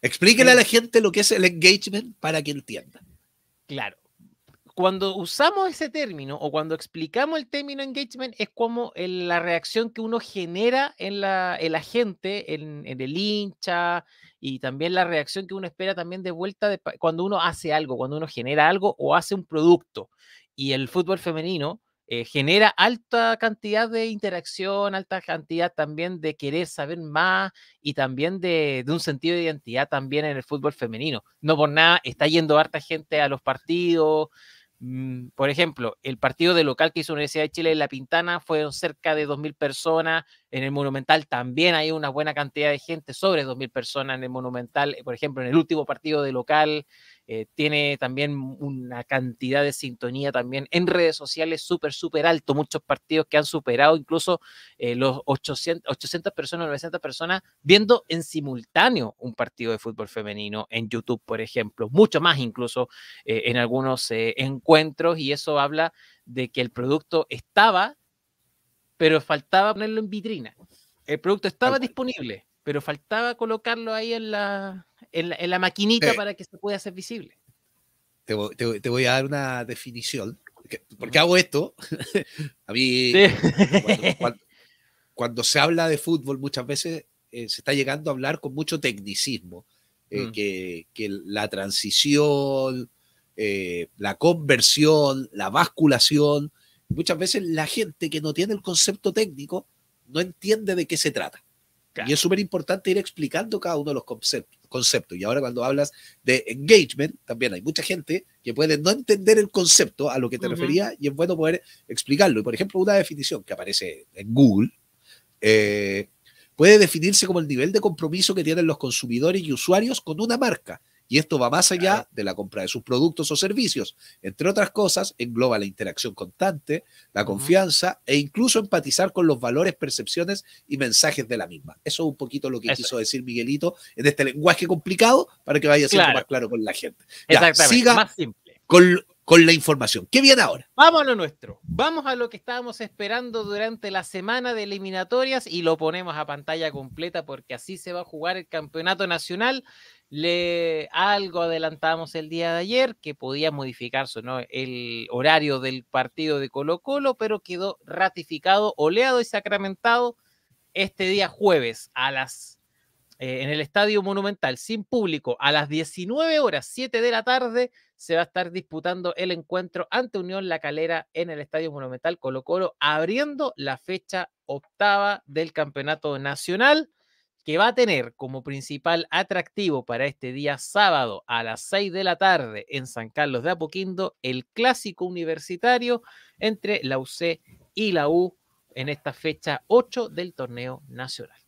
Explíquele a eh la gente lo que es el engagement para que entienda. Claro, cuando usamos ese término o cuando explicamos el término engagement es como la reacción que uno genera en la, gente, en, el hincha y también la reacción que uno espera también de vuelta cuando uno hace algo, cuando uno genera algo o hace un producto. Y el fútbol femenino eh, genera alta cantidad de interacción, alta cantidad también de querer saber más y también de, de un sentido de identidad también en el fútbol femenino. No por nada está yendo harta gente a los partidos. Mm, por ejemplo, el partido de local que hizo Universidad de Chile en La Pintana fueron cerca de 2.000 personas, en el Monumental también hay una buena cantidad de gente, sobre 2.000 personas en el Monumental. Por ejemplo, en el último partido de local eh, tiene también una cantidad de sintonía también en redes sociales súper, súper alto. Muchos partidos que han superado incluso eh, los 800, 800 personas, 900 personas viendo en simultáneo un partido de fútbol femenino en YouTube, por ejemplo. Mucho más incluso eh, en algunos encuentros y eso habla de que el producto estaba pero faltaba ponerlo en vitrina. El producto estaba disponible, pero faltaba colocarlo ahí en la, en la, maquinita para que se pueda hacer visible. Te, voy a dar una definición. Porque, qué hago esto? a mí, cuando, se habla de fútbol muchas veces eh, se está llegando a hablar con mucho tecnicismo, eh, mm. que, que, la transición, eh, la conversión, la basculación, muchas veces la gente que no tiene el concepto técnico no entiende de qué se trata. Y es súper importante ir explicando cada uno de los conceptos. Y ahora cuando hablas de engagement, también hay mucha gente que puede no entender el concepto a lo que te refería y es bueno poder explicarlo. Y por ejemplo, una definición que aparece en Google eh, puede definirse como el nivel de compromiso que tienen los consumidores y usuarios con una marca y esto va más allá de la compra de sus productos o servicios. Entre otras cosas, engloba la interacción constante, la confianza e incluso empatizar con los valores, percepciones y mensajes de la misma. Eso es un poquito lo que quiso decir Miguelito en este lenguaje complicado para que vaya siendo más claro con la gente. Ya, Exactamente, siga más simple. Con, la información. ¿Qué viene ahora? Vamos a lo nuestro. Vamos a lo que estábamos esperando durante la semana de eliminatorias y lo ponemos a pantalla completa porque así se va a jugar el campeonato nacional le algo adelantamos el día de ayer que podía modificarse ¿no? el horario del partido de Colo Colo, pero quedó ratificado, oleado y sacramentado este día jueves a las eh, en el Estadio Monumental sin público a las 19 horas 7 de la tarde se va a estar disputando el encuentro ante Unión La Calera en el Estadio Monumental Colo Colo abriendo la fecha octava del Campeonato Nacional que va a tener como principal atractivo para este día sábado a las 6 de la tarde en San Carlos de Apoquindo el clásico universitario entre la UC y la U en esta fecha 8 del torneo nacional.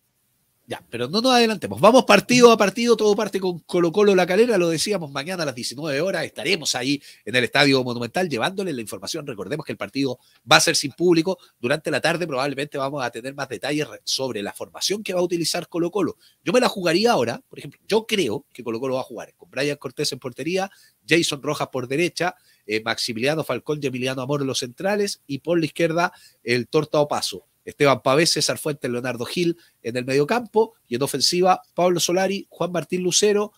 Ya, pero no nos adelantemos. Vamos partido a partido, todo parte con Colo Colo La Calera, lo decíamos, mañana a las 19 horas estaremos ahí en el Estadio Monumental llevándole la información. Recordemos que el partido va a ser sin público. Durante la tarde probablemente vamos a tener más detalles sobre la formación que va a utilizar Colo Colo. Yo me la jugaría ahora, por ejemplo, yo creo que Colo Colo va a jugar con Brian Cortés en portería, Jason Rojas por derecha, eh, Maximiliano Falcón y Emiliano Amor en los centrales y por la izquierda el Torta Opaso. Esteban Pavés, César Fuentes, Leonardo Gil en el mediocampo y en ofensiva Pablo Solari, Juan Martín Lucero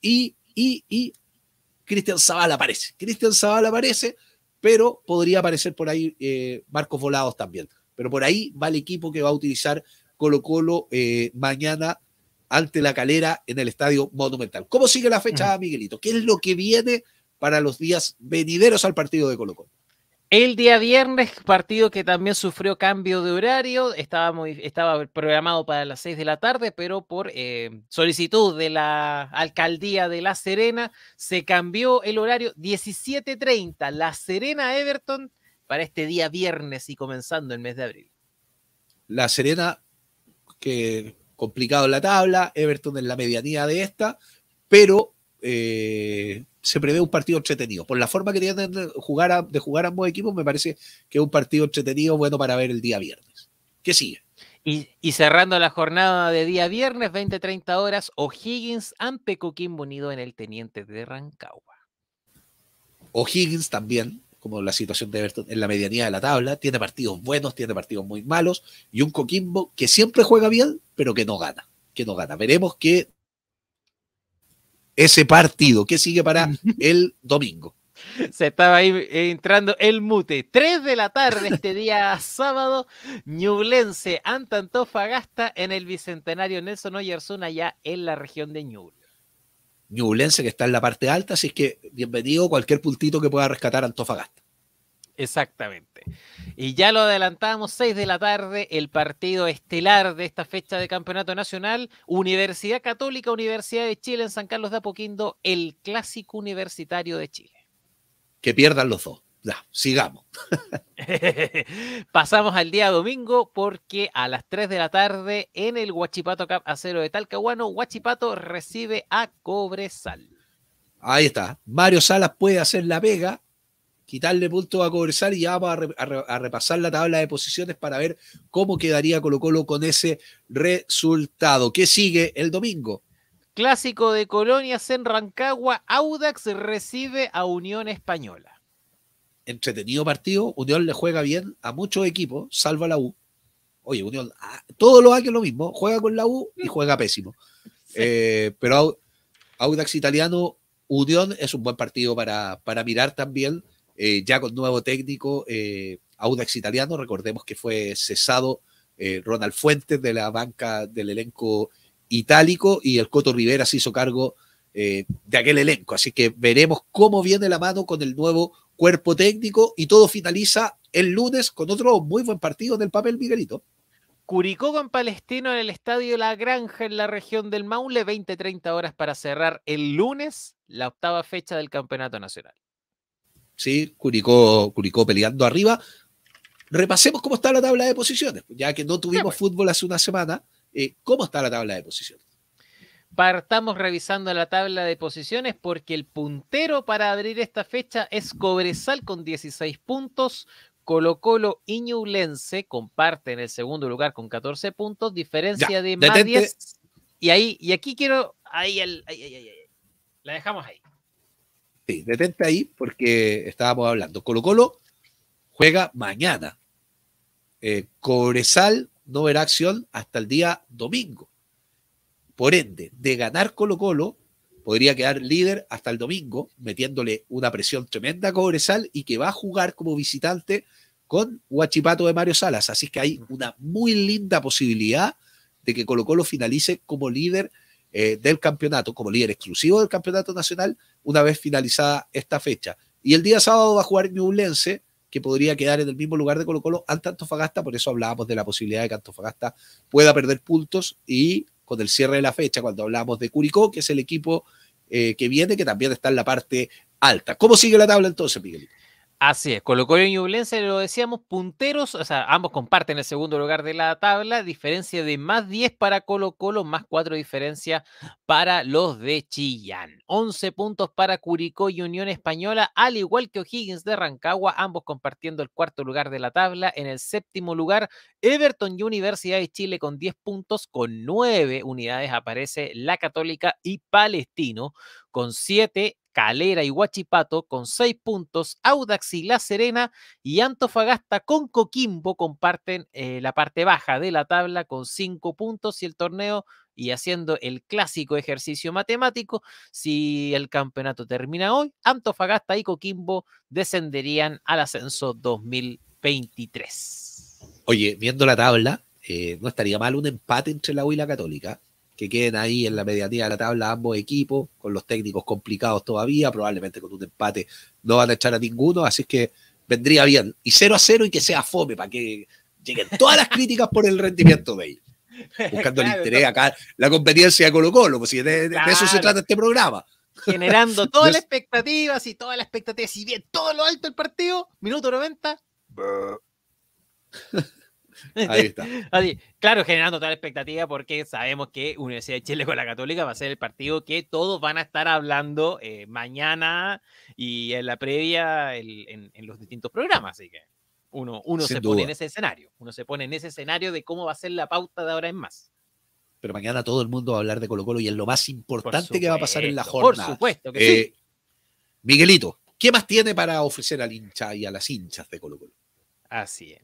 y, y, y Cristian Zavala aparece. Cristian Zavala aparece, pero podría aparecer por ahí eh, Marcos Volados también. Pero por ahí va el equipo que va a utilizar Colo Colo eh, mañana ante la calera en el Estadio Monumental. ¿Cómo sigue la fecha, Miguelito? ¿Qué es lo que viene para los días venideros al partido de Colo Colo? El día viernes, partido que también sufrió cambio de horario, estaba, estaba programado para las 6 de la tarde, pero por eh, solicitud de la alcaldía de La Serena se cambió el horario 17.30, La Serena Everton, para este día viernes y comenzando el mes de abril. La Serena, que complicado la tabla, Everton en la medianía de esta, pero eh, se prevé un partido entretenido. Por la forma que tienen de jugar, a, ambos equipos, me parece que es un partido entretenido bueno para ver el día viernes. ¿Qué sigue? Y, cerrando la jornada de día viernes, 20-30 horas, O'Higgins ante Coquimbo Unido en el Teniente de Rancagua. O'Higgins también, como la situación de Everton en la medianía de la tabla, tiene partidos buenos, tiene partidos muy malos, y un Coquimbo que siempre juega bien, pero que no gana, que no gana. Veremos qué ese partido que sigue para el domingo. Se estaba ahí eh, entrando el mute. Tres de la tarde este día sábado, Ñublense Antofagasta en el Bicentenario Nelson Oyarzún allá en la región de Ñuble. Ñublense que está en la parte alta, así que bienvenido cualquier puntito que pueda rescatar Antofagasta. Exactamente. Y ya lo adelantamos, 6 de la tarde, el partido estelar de esta fecha de campeonato nacional, Universidad Católica, Universidad de Chile en San Carlos de Apoquindo, el clásico universitario de Chile. Que pierdan los dos. Ya, sigamos. Pasamos al día domingo porque a las 3 de la tarde en el Huachipato Cup Acero de Talcahuano, Huachipato recibe a Cobresal. Ahí está. Mario Salas puede hacer la vega quitarle puntos a conversar y ya va a, repasar la tabla de posiciones para ver cómo quedaría Colo Colo con ese resultado. ¿Qué sigue el domingo? Clásico de Colonias en Rancagua, Audax recibe a Unión Española. Entretenido partido, Unión le juega bien a muchos equipos, salva la U. Oye, Unión, ah, todos los años lo mismo, juega con la U y mm. juega pésimo. Eh, pero Audax italiano, Unión es un buen partido para, para mirar también eh, ya con nuevo técnico, eh, Audax italiano, recordemos que fue cesado eh, Ronald Fuentes de la banca del elenco itálico y el Coto Rivera se hizo cargo eh, de aquel elenco. Así que veremos cómo viene la mano con el nuevo cuerpo técnico y todo finaliza el lunes con otro muy buen partido del papel, Miguelito. Curicó con Palestino en el Estadio La Granja en la región del Maule, 20-30 horas para cerrar el lunes la octava fecha del Campeonato Nacional. ¿sí? Curicó, peleando arriba. Repasemos cómo está la tabla de posiciones, ya que no tuvimos pues. fútbol hace una semana. Eh, ¿Cómo está la tabla de posiciones? Partamos revisando la tabla de posiciones porque el puntero para abrir esta fecha es Cobresal con 16 puntos, Colo Colo y Ñublense comparten el segundo lugar con 14 puntos, diferencia de más 10. Y ahí, y aquí quiero, ahí, la dejamos ahí. Sí, detente ahí porque estábamos hablando. Colo Colo juega mañana. Eh, Cobresal no verá acción hasta el día domingo. Por ende, de ganar Colo Colo, podría quedar líder hasta el domingo, metiéndole una presión tremenda a Cobresal y que va a jugar como visitante con Huachipato de Mario Salas. Así que hay una muy linda posibilidad de que Colo Colo finalice como líder eh, del campeonato, como líder exclusivo del campeonato nacional, una vez finalizada esta fecha. Y el día sábado va a jugar Ñublense, que podría quedar en el mismo lugar de Colo Colo ante Antofagasta, por eso hablábamos de la posibilidad de que Antofagasta pueda perder puntos y con el cierre de la fecha, cuando hablábamos de Curicó, que es el equipo eh, que viene, que también está en la parte alta. ¿Cómo sigue la tabla entonces, Miguelito? Así es, Colo Colo y Ñublense, lo decíamos, punteros, o sea, ambos comparten el segundo lugar de la tabla, diferencia de más 10 para Colo Colo, más 4 diferencia para los de Chillán. 11 puntos para Curicó y Unión Española, al igual que O'Higgins de Rancagua, ambos compartiendo el cuarto lugar de la tabla. En el séptimo lugar, Everton y Universidad de Chile con 10 puntos, con 9 unidades aparece la Católica y Palestino con 7 Calera y Huachipato con seis puntos, Audax y La Serena y Antofagasta con Coquimbo comparten eh, la parte baja de la tabla con cinco puntos y el torneo y haciendo el clásico ejercicio matemático, si el campeonato termina hoy, Antofagasta y Coquimbo descenderían al ascenso 2023. Oye, viendo la tabla, eh, no estaría mal un empate entre la U y la Católica que queden ahí en la medianía de la tabla ambos equipos, con los técnicos complicados todavía, probablemente con un empate no van a echar a ninguno, así que vendría bien. Y 0 a 0 y que sea fome, para que lleguen todas las críticas por el rendimiento de ellos. Buscando el interés acá, la competencia de Colo Colo, pues de, eso se trata este programa generando todas las expectativas y todas las expectativas. Si bien todo lo alto el partido, minuto 90. Ahí está. claro, generando tal expectativa porque sabemos que Universidad de Chile con la Católica va a ser el partido que todos van a estar hablando eh, mañana y en la previa en, los distintos programas. Así que uno, uno se pone en ese escenario. Uno se pone en ese escenario de cómo va a ser la pauta de ahora en más pero mañana todo el mundo va a hablar de Colo Colo y es lo más importante que va a pasar en la jornada. Por supuesto que eh, sí. Miguelito, ¿qué más tiene para ofrecer al hincha y a las hinchas de Colo Colo? Así es.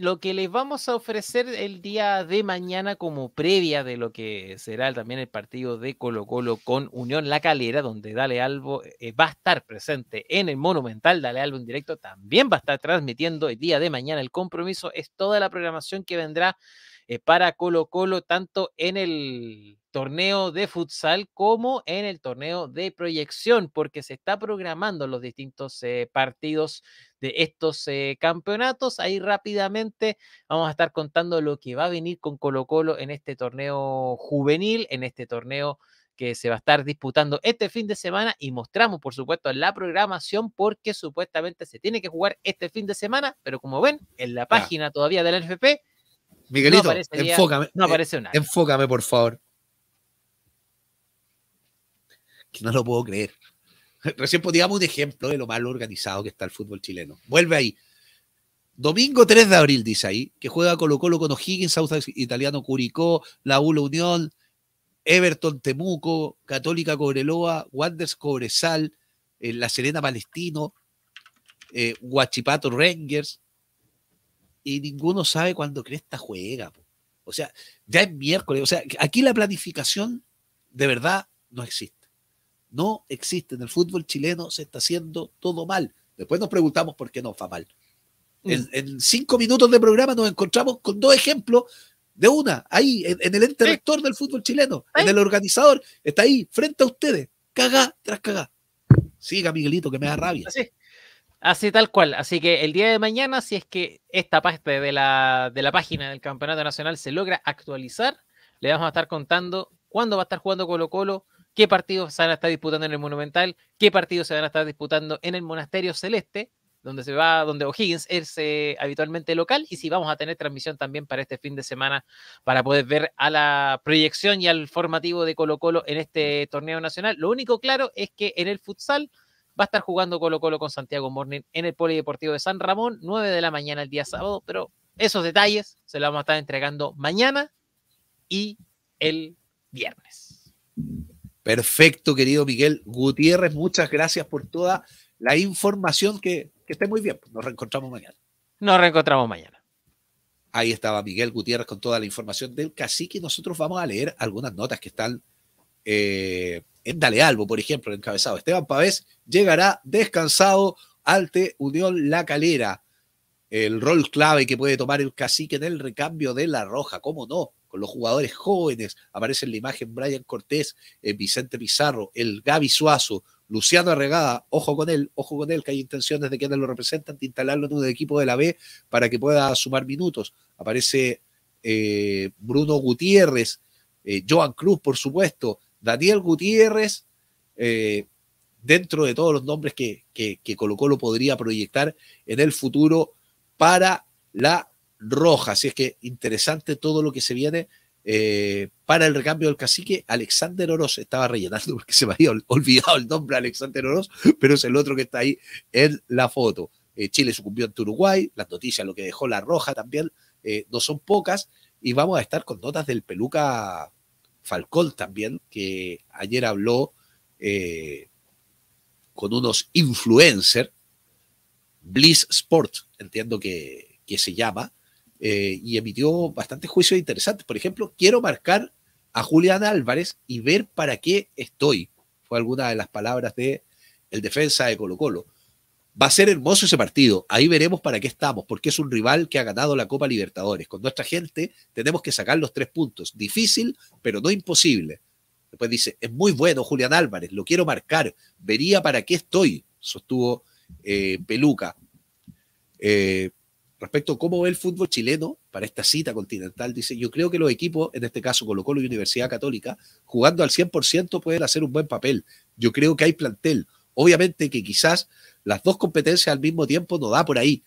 lo que les vamos a ofrecer el día de mañana como previa de lo que será también el partido de Colo Colo con Unión La Calera, donde Dale Albo eh, va a estar presente en el Monumental, Dale Albo en directo también va a estar transmitiendo el día de mañana el compromiso, es toda la programación que vendrá eh, para Colo Colo, tanto en el torneo de futsal como en el torneo de proyección, porque se está programando los distintos eh, partidos de estos eh, campeonatos. Ahí rápidamente vamos a estar contando lo que va a venir con Colo Colo en este torneo juvenil, en este torneo que se va a estar disputando este fin de semana y mostramos, por supuesto, la programación porque supuestamente se tiene que jugar este fin de semana, pero como ven, en la página todavía del la Miguelito, enfócame. No eh, aparece nada. Enfócame, por favor. que no lo puedo creer. Recién podíamos un ejemplo de lo mal organizado que está el fútbol chileno. Vuelve ahí. Domingo 3 de abril, dice ahí, que juega Colo Colo con O'Higgins, South Italiano Curicó, La Ula Unión, Everton Temuco, Católica Cobreloa, Wanders Cobresal, eh, La Serena Palestino, Guachipato eh, Rangers, y ninguno sabe cuándo Cresta juega. O sea, ya es miércoles. O sea, aquí la planificación de verdad no existe no existe. En el fútbol chileno se está haciendo todo mal. Después nos preguntamos por qué no va mal. Mm. En, cinco minutos de programa nos encontramos con dos ejemplos de una, ahí, en, el ente rector del fútbol chileno, en el organizador, está ahí, frente a ustedes, caga tras cagá. Siga, Miguelito, que me da rabia. Así, tal cual. Así que el día de mañana, si es que esta parte de la, de la página del Campeonato Nacional se logra actualizar, le vamos a estar contando cuándo va a estar jugando Colo Colo, qué partidos se van a estar disputando en el Monumental, qué partidos se van a estar disputando en el Monasterio Celeste, donde se va, donde O'Higgins es eh, habitualmente local, y si vamos a tener transmisión también para este fin de semana para poder ver a la proyección y al formativo de Colo Colo en este torneo nacional. Lo único claro es que en el futsal va a estar jugando Colo Colo con Santiago Morning en el Polideportivo de San Ramón, 9 de la mañana el día sábado, pero esos detalles se los vamos a estar entregando mañana y el viernes. Perfecto, querido Miguel Gutiérrez, muchas gracias por toda la información, que, esté muy bien. Nos reencontramos mañana. Nos reencontramos mañana. Ahí estaba Miguel Gutiérrez con toda la información del cacique. Nosotros vamos a leer algunas notas que están eh, en Dale Albo, por ejemplo, encabezado. Esteban Pavés llegará descansado Alte Unión La Calera. El rol clave que puede tomar el cacique en el recambio de La Roja, ¿cómo no? con los jugadores jóvenes. Aparece en la imagen Brian Cortés, eh, Vicente Pizarro, el Gaby Suazo, Luciano Arregada, ojo con él, ojo con él, que hay intenciones de quienes lo representan de instalarlo en un equipo de la B para que pueda sumar minutos. Aparece eh, Bruno Gutiérrez, eh, Joan Cruz, por supuesto, Daniel Gutiérrez, dentro de todos los nombres que, que, que Colo Colo podría proyectar en el futuro para la roja. Así es que interesante todo lo que se viene eh, para el recambio del cacique. Alexander Oroz estaba rellenando porque se me había olvidado el nombre Alexander Oroz, pero es el otro que está ahí en la foto. Eh, Chile sucumbió ante Uruguay, las noticias, lo que dejó la roja también, eh, no son pocas. Y vamos a estar con notas del peluca Falcón también, que ayer habló con unos influencers, Bliss Sport, entiendo que, que se llama, eh, y emitió bastantes juicios interesantes. Por ejemplo, quiero marcar a Julián Álvarez y ver para qué estoy. Fue alguna de las palabras de el defensa de Colo Colo. Va a ser hermoso ese partido. Ahí veremos para qué estamos, porque es un rival que ha ganado la Copa Libertadores. Con nuestra gente tenemos que sacar los tres puntos. Difícil, pero no imposible. Después dice, es muy bueno Julián Álvarez, lo quiero marcar. Vería para qué estoy, sostuvo eh, Peluca. Eh, respecto a cómo ve el fútbol chileno para esta cita continental. Dice, yo creo que los equipos, en este caso Colo Colo y Universidad Católica, jugando al 100% pueden hacer un buen papel. Yo creo que hay plantel. Obviamente que quizás las dos competencias al mismo tiempo no da por ahí.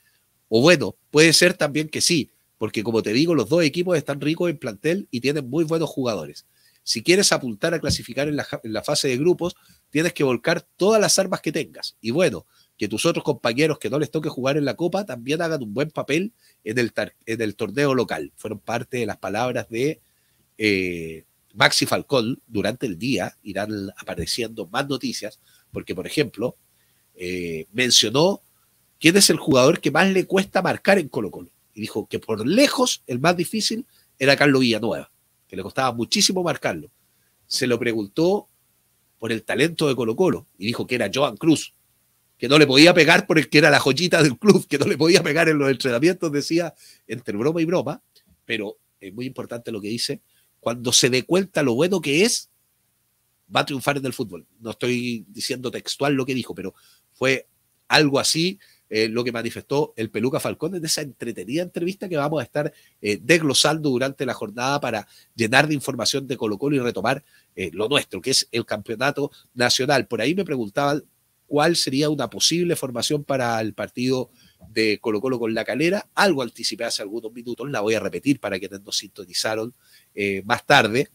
O bueno, puede ser también que sí, porque como te digo, los dos equipos están ricos en plantel y tienen muy buenos jugadores. Si quieres apuntar a clasificar en la, en la fase de grupos, tienes que volcar todas las armas que tengas. Y bueno, que tus otros compañeros que no les toque jugar en la Copa también hagan un buen papel en el, torneo local. Fueron parte de las palabras de eh, Maxi Falcón durante el día. Irán apareciendo más noticias, porque, por ejemplo, eh, mencionó quién es el jugador que más le cuesta marcar en Colo Colo. Y dijo que por lejos el más difícil era Carlos Villanueva, que le costaba muchísimo marcarlo. Se lo preguntó por el talento de Colo Colo y dijo que era Joan Cruz, que no le podía pegar porque era la joyita del club, que no le podía pegar en los entrenamientos, decía, entre broma y broma, pero es muy importante lo que dice, cuando se dé cuenta lo bueno que es, va a triunfar en el fútbol. No estoy diciendo textual lo que dijo, pero fue algo así eh, lo que manifestó el Peluca Falcón en esa entretenida entrevista que vamos a estar eh, desglosando durante la jornada para llenar de información de Colo Colo y retomar eh, lo nuestro, que es el campeonato nacional. Por ahí me preguntaban cuál sería una posible formación para el partido de Colo Colo con la Calera. Algo anticipé hace algunos minutos, la voy a repetir para que nos sintonizaron eh, más tarde.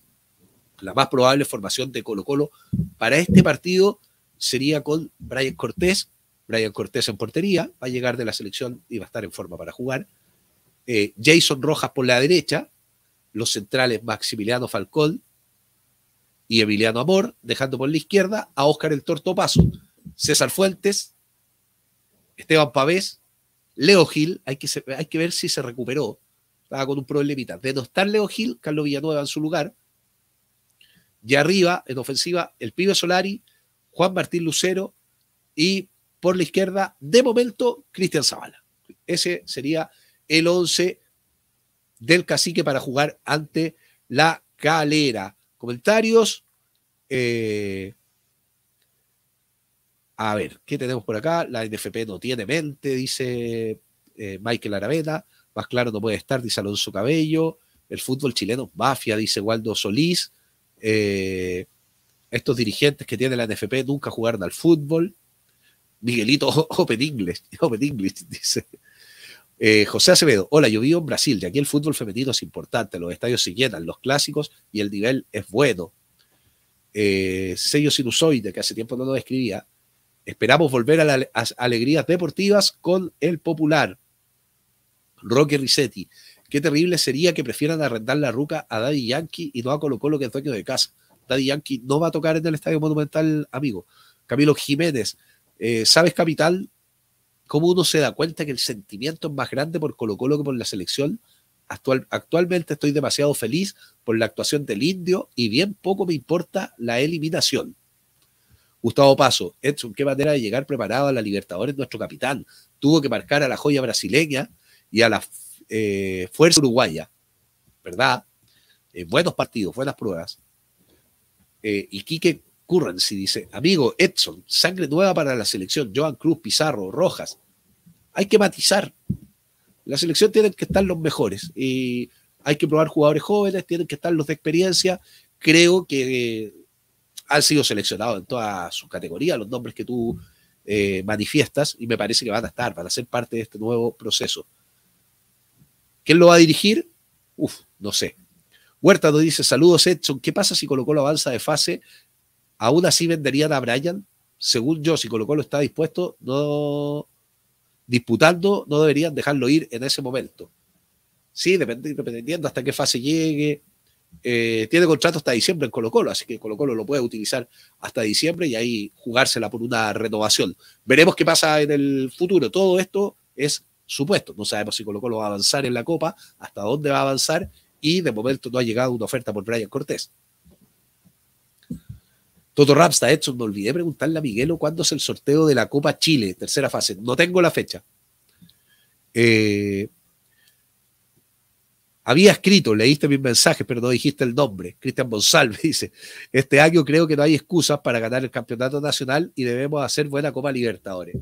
La más probable formación de Colo Colo para este partido sería con Brian Cortés. Brian Cortés en portería, va a llegar de la selección y va a estar en forma para jugar. Eh, Jason Rojas por la derecha, los centrales Maximiliano Falcón y Emiliano Amor, dejando por la izquierda a Óscar el Tortopaso. César Fuentes, Esteban Pavés, Leo Gil, hay que, hay que ver si se recuperó, estaba con un problemita. De no estar Leo Gil, Carlos Villanueva en su lugar. Y arriba, en ofensiva, el Pibe Solari, Juan Martín Lucero y por la izquierda, de momento, Cristian Zavala. Ese sería el 11 del cacique para jugar ante la calera. Comentarios. Eh, a ver, ¿qué tenemos por acá? La NFP no tiene mente, dice eh, Michael Aravena. Más claro no puede estar, dice Alonso Cabello. El fútbol chileno, mafia, dice Waldo Solís. Eh, estos dirigentes que tiene la NFP nunca jugaron al fútbol. Miguelito Open English, Open English dice. Eh, José Acevedo, hola, yo vivo en Brasil De aquí el fútbol femenino es importante, los estadios se llenan, los clásicos y el nivel es bueno. sello sinusoide, que hace tiempo no lo escribía. Esperamos volver a las alegrías deportivas con el popular. Rocky Risetti. Qué terrible sería que prefieran arrendar la ruca a Daddy Yankee y no a Colo Colo que es dueño de casa. Daddy Yankee no va a tocar en el Estadio Monumental, amigo. Camilo Jiménez. Eh, ¿Sabes, Capital? ¿Cómo uno se da cuenta que el sentimiento es más grande por Colo Colo que por la selección? Actual, actualmente estoy demasiado feliz por la actuación del indio y bien poco me importa la eliminación. Gustavo Paso, Edson, qué manera de llegar preparado a la Libertadores, nuestro capitán. Tuvo que marcar a la joya brasileña y a la eh, fuerza uruguaya, ¿verdad? Eh, buenos partidos, buenas pruebas. Eh, y Quique si dice, amigo Edson, sangre nueva para la selección, Joan Cruz, Pizarro, Rojas. Hay que matizar. La selección tiene que estar los mejores y hay que probar jugadores jóvenes, tienen que estar los de experiencia. Creo que han sido seleccionados en toda su categoría los nombres que tú eh, manifiestas, y me parece que van a estar, van a ser parte de este nuevo proceso. ¿Quién lo va a dirigir? Uf, no sé. Huerta nos dice, saludos Edson, ¿qué pasa si colocó Colo avanza de fase? ¿Aún así venderían a Brian? Según yo, si Colo lo está dispuesto, no disputando, no deberían dejarlo ir en ese momento. Sí, dependiendo hasta qué fase llegue, eh, tiene contrato hasta diciembre en Colo Colo, así que Colo Colo lo puede utilizar hasta diciembre y ahí jugársela por una renovación. Veremos qué pasa en el futuro. Todo esto es supuesto. No sabemos si Colo Colo va a avanzar en la Copa, hasta dónde va a avanzar y de momento no ha llegado una oferta por Brian Cortés. Toto Rapsta, hecho me olvidé preguntarle a Miguelo cuándo es el sorteo de la Copa Chile, tercera fase. No tengo la fecha. Eh, había escrito, leíste mi mensaje, pero no dijiste el nombre. Cristian González dice, este año creo que no hay excusas para ganar el campeonato nacional y debemos hacer buena Copa Libertadores.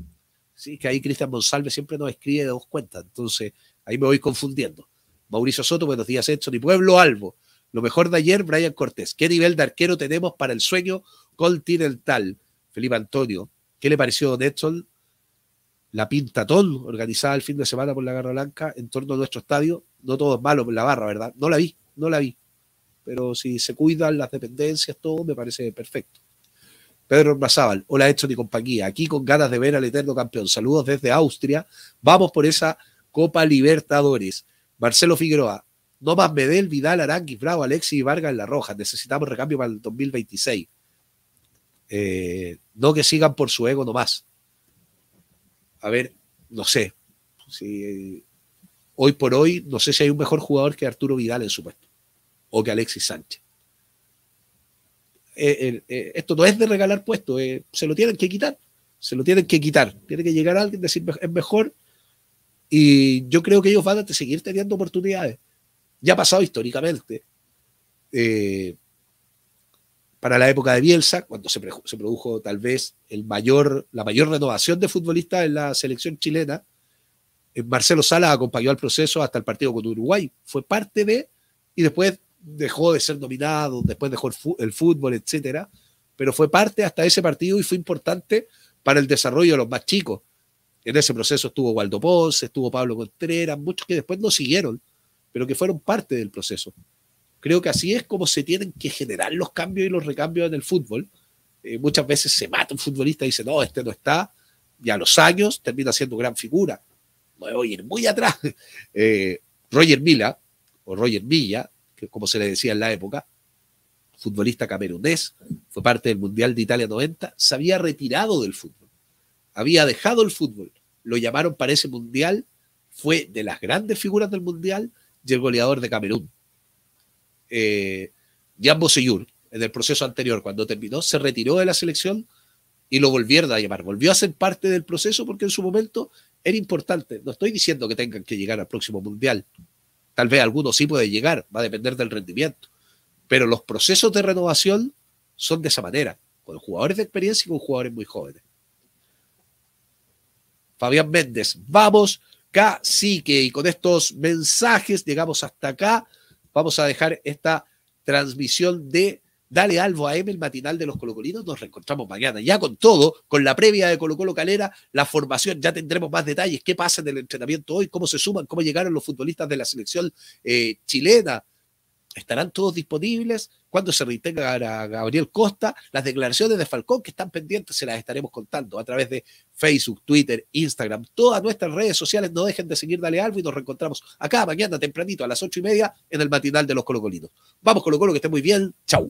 Sí, que ahí Cristian González siempre nos escribe de dos cuentas, entonces ahí me voy confundiendo. Mauricio Soto, buenos días Edson y Pueblo Albo. Lo mejor de ayer, Brian Cortés. ¿Qué nivel de arquero tenemos para el sueño continental? Felipe Antonio, ¿qué le pareció a Edson la Pintatón, organizada el fin de semana por la Garra Blanca, en torno a nuestro estadio. No todo es malo por la barra, ¿verdad? No la vi, no la vi. Pero si se cuidan las dependencias, todo me parece perfecto. Pedro Mazábal, hola hecho mi compañía, aquí con ganas de ver al eterno campeón. Saludos desde Austria. Vamos por esa Copa Libertadores. Marcelo Figueroa, no más Medel, Vidal, Aranguis, Bravo, Alexis y Vargas en la Roja. Necesitamos recambio para el 2026. Eh, no que sigan por su ego nomás a ver, no sé, hoy por hoy no sé si hay un mejor jugador que Arturo Vidal en su puesto, o que Alexis Sánchez. Eh, eh, esto no es de regalar puestos, eh, se lo tienen que quitar, se lo tienen que quitar, tiene que llegar alguien decir es mejor y yo creo que ellos van a seguir teniendo oportunidades, ya ha pasado históricamente para la época de Bielsa, cuando se, produjo tal vez la mayor renovación de futbolistas en la selección chilena, eh, Marcelo Sala acompañó al proceso hasta el partido contra Uruguay, fue parte de, y después dejó de ser nominado, después dejó el, fútbol, etc. pero fue parte hasta ese partido y fue importante para el desarrollo de los más chicos. En ese proceso estuvo Waldo Ponce, estuvo Pablo Contreras, muchos que después no siguieron, pero que fueron parte del proceso. Creo que así es como se tienen que generar los cambios y los recambios en el fútbol. Eh, muchas veces se mata un futbolista y dice, no, este no está, y a los años termina siendo gran figura. voy a ir muy atrás. Eh, Roger Mila, o Roger Milla, que como se le decía en la época, futbolista camerunés, fue parte del Mundial de Italia 90, se había retirado del fútbol, había dejado el fútbol, lo llamaron para ese Mundial, fue de las grandes figuras del Mundial y el goleador de Camerún eh, Seyur, en el proceso anterior, cuando terminó, se retiró de la selección y lo volvieron a llamar. Volvió a ser parte del proceso porque en su momento era importante. No estoy diciendo que tengan que llegar al próximo mundial. Tal vez algunos sí puede llegar, va a depender del rendimiento. Pero los procesos de renovación son de esa manera, con jugadores de experiencia y con jugadores muy jóvenes. Fabián Méndez, vamos, que Y con estos mensajes llegamos hasta acá vamos a dejar esta transmisión de Dale Albo a M, el matinal de los colocolinos. Nos reencontramos mañana, ya con todo, con la previa de Colo Colo Calera, la formación, ya tendremos más detalles, qué pasa en el entrenamiento hoy, cómo se suman, cómo llegaron los futbolistas de la selección eh, chilena estarán todos disponibles. Cuando se reintegra a Gabriel Costa, las declaraciones de Falcón que están pendientes se las estaremos contando a través de Facebook, Twitter, Instagram, todas nuestras redes sociales. No dejen de seguir Dale algo y nos reencontramos acá mañana tempranito a las ocho y media en el matinal de los Colocolinos. Vamos, Colocolo que esté muy bien. Chau.